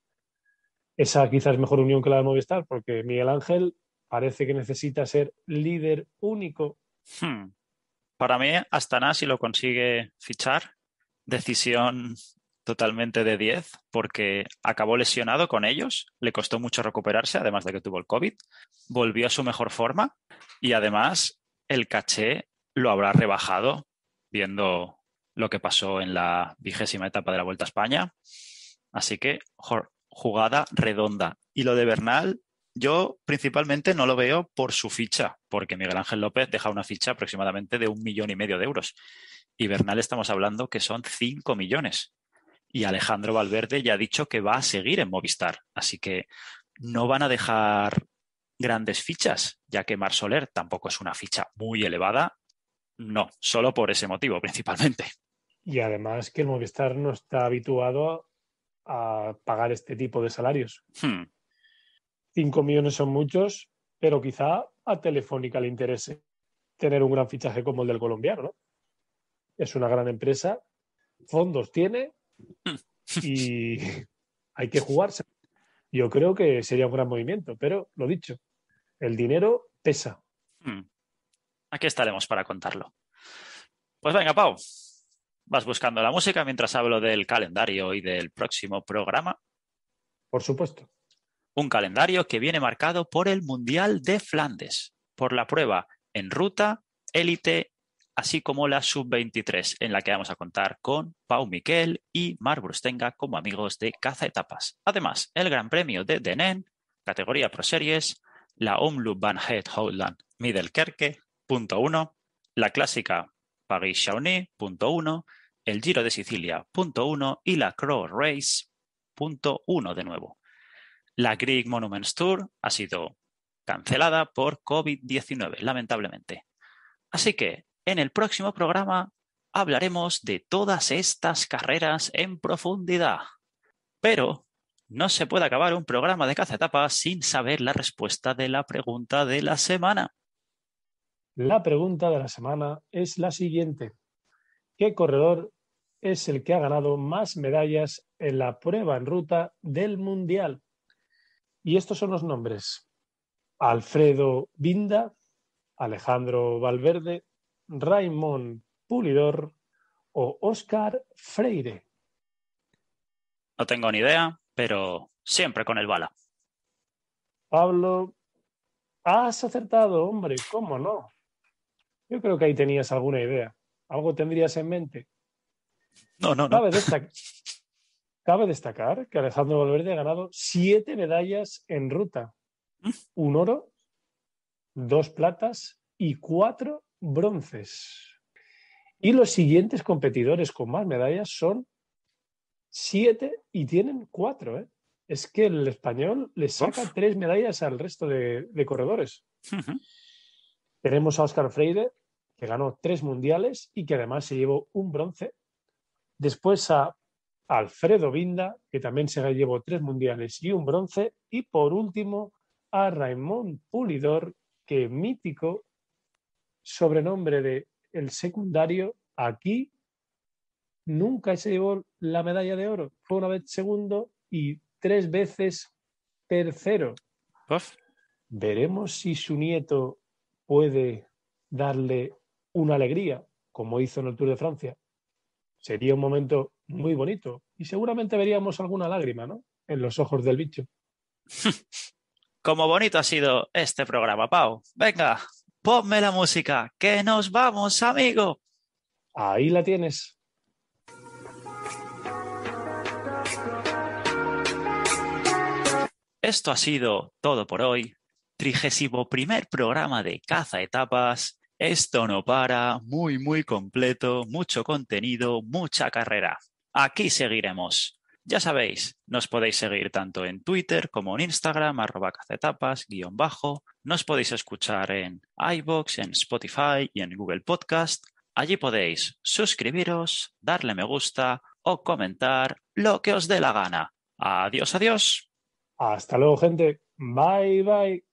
Esa quizás es mejor unión que la de Movistar, porque Miguel Ángel parece que necesita ser líder único Hmm. Para mí, Astana, si lo consigue fichar, decisión totalmente de 10, porque acabó lesionado con ellos, le costó mucho recuperarse, además de que tuvo el COVID, volvió a su mejor forma y además el caché lo habrá rebajado viendo lo que pasó en la vigésima etapa de la Vuelta a España. Así que jugada redonda. Y lo de Bernal, yo principalmente no lo veo por su ficha, porque Miguel Ángel López deja una ficha aproximadamente de un millón y medio de euros. Y Bernal estamos hablando que son cinco millones. Y Alejandro Valverde ya ha dicho que va a seguir en Movistar. Así que no van a dejar grandes fichas, ya que Mar Soler tampoco es una ficha muy elevada. No, solo por ese motivo principalmente. Y además que el Movistar no está habituado a pagar este tipo de salarios. Hmm. 5 millones son muchos, pero quizá a Telefónica le interese tener un gran fichaje como el del colombiano. Es una gran empresa, fondos tiene y hay que jugarse. Yo creo que sería un gran movimiento, pero lo dicho, el dinero pesa. Hmm. Aquí estaremos para contarlo. Pues venga, Pau, vas buscando la música mientras hablo del calendario y del próximo programa. Por supuesto. Un calendario que viene marcado por el Mundial de Flandes, por la prueba en ruta, élite, así como la sub-23, en la que vamos a contar con Pau Miquel y Mar Brustenga como amigos de Caza Etapas. Además, el Gran Premio de Denen, categoría Pro Series, la Omloop Van Het Holland Middelkerke, punto uno, la clásica Paris chauny punto uno, el Giro de Sicilia, punto uno y la Crow Race, punto uno de nuevo. La Greek Monuments Tour ha sido cancelada por COVID-19, lamentablemente. Así que en el próximo programa hablaremos de todas estas carreras en profundidad. Pero no se puede acabar un programa de caza etapa sin saber la respuesta de la pregunta de la semana. La pregunta de la semana es la siguiente. ¿Qué corredor es el que ha ganado más medallas en la prueba en ruta del Mundial? Y estos son los nombres. Alfredo Binda, Alejandro Valverde, Raimón Pulidor o Óscar Freire. No tengo ni idea, pero siempre con el bala. Pablo, has acertado, hombre, ¿cómo no? Yo creo que ahí tenías alguna idea. Algo tendrías en mente. No, no, no. Cabe destacar que Alejandro Valverde ha ganado siete medallas en ruta. Un oro, dos platas y cuatro bronces. Y los siguientes competidores con más medallas son siete y tienen cuatro. ¿eh? Es que el español le saca tres medallas al resto de, corredores. Tenemos a Oscar Freire, que ganó tres mundiales y que además se llevó un bronce. Después a Alfredo Binda, que también se llevó tres mundiales y un bronce, y por último a Raimond Pulidor, que mítico sobrenombre de el secundario, aquí nunca se llevó la medalla de oro. Fue una vez segundo y tres veces tercero. Veremos si su nieto puede darle una alegría, como hizo en el Tour de Francia. Sería un momento muy bonito. Y seguramente veríamos alguna lágrima, ¿no? En los ojos del bicho. Como bonito ha sido este programa, Pau. Venga, ponme la música, que nos vamos, amigo. Ahí la tienes. Esto ha sido todo por hoy. Trigésimo primer programa de Caza Etapas. Esto no para, muy, muy completo, mucho contenido, mucha carrera. Aquí seguiremos. Ya sabéis, nos podéis seguir tanto en Twitter como en Instagram, arroba cacetapas, guión bajo. Nos podéis escuchar en iBox, en Spotify y en Google Podcast. Allí podéis suscribiros, darle me gusta o comentar lo que os dé la gana. Adiós, adiós. Hasta luego, gente. Bye, bye.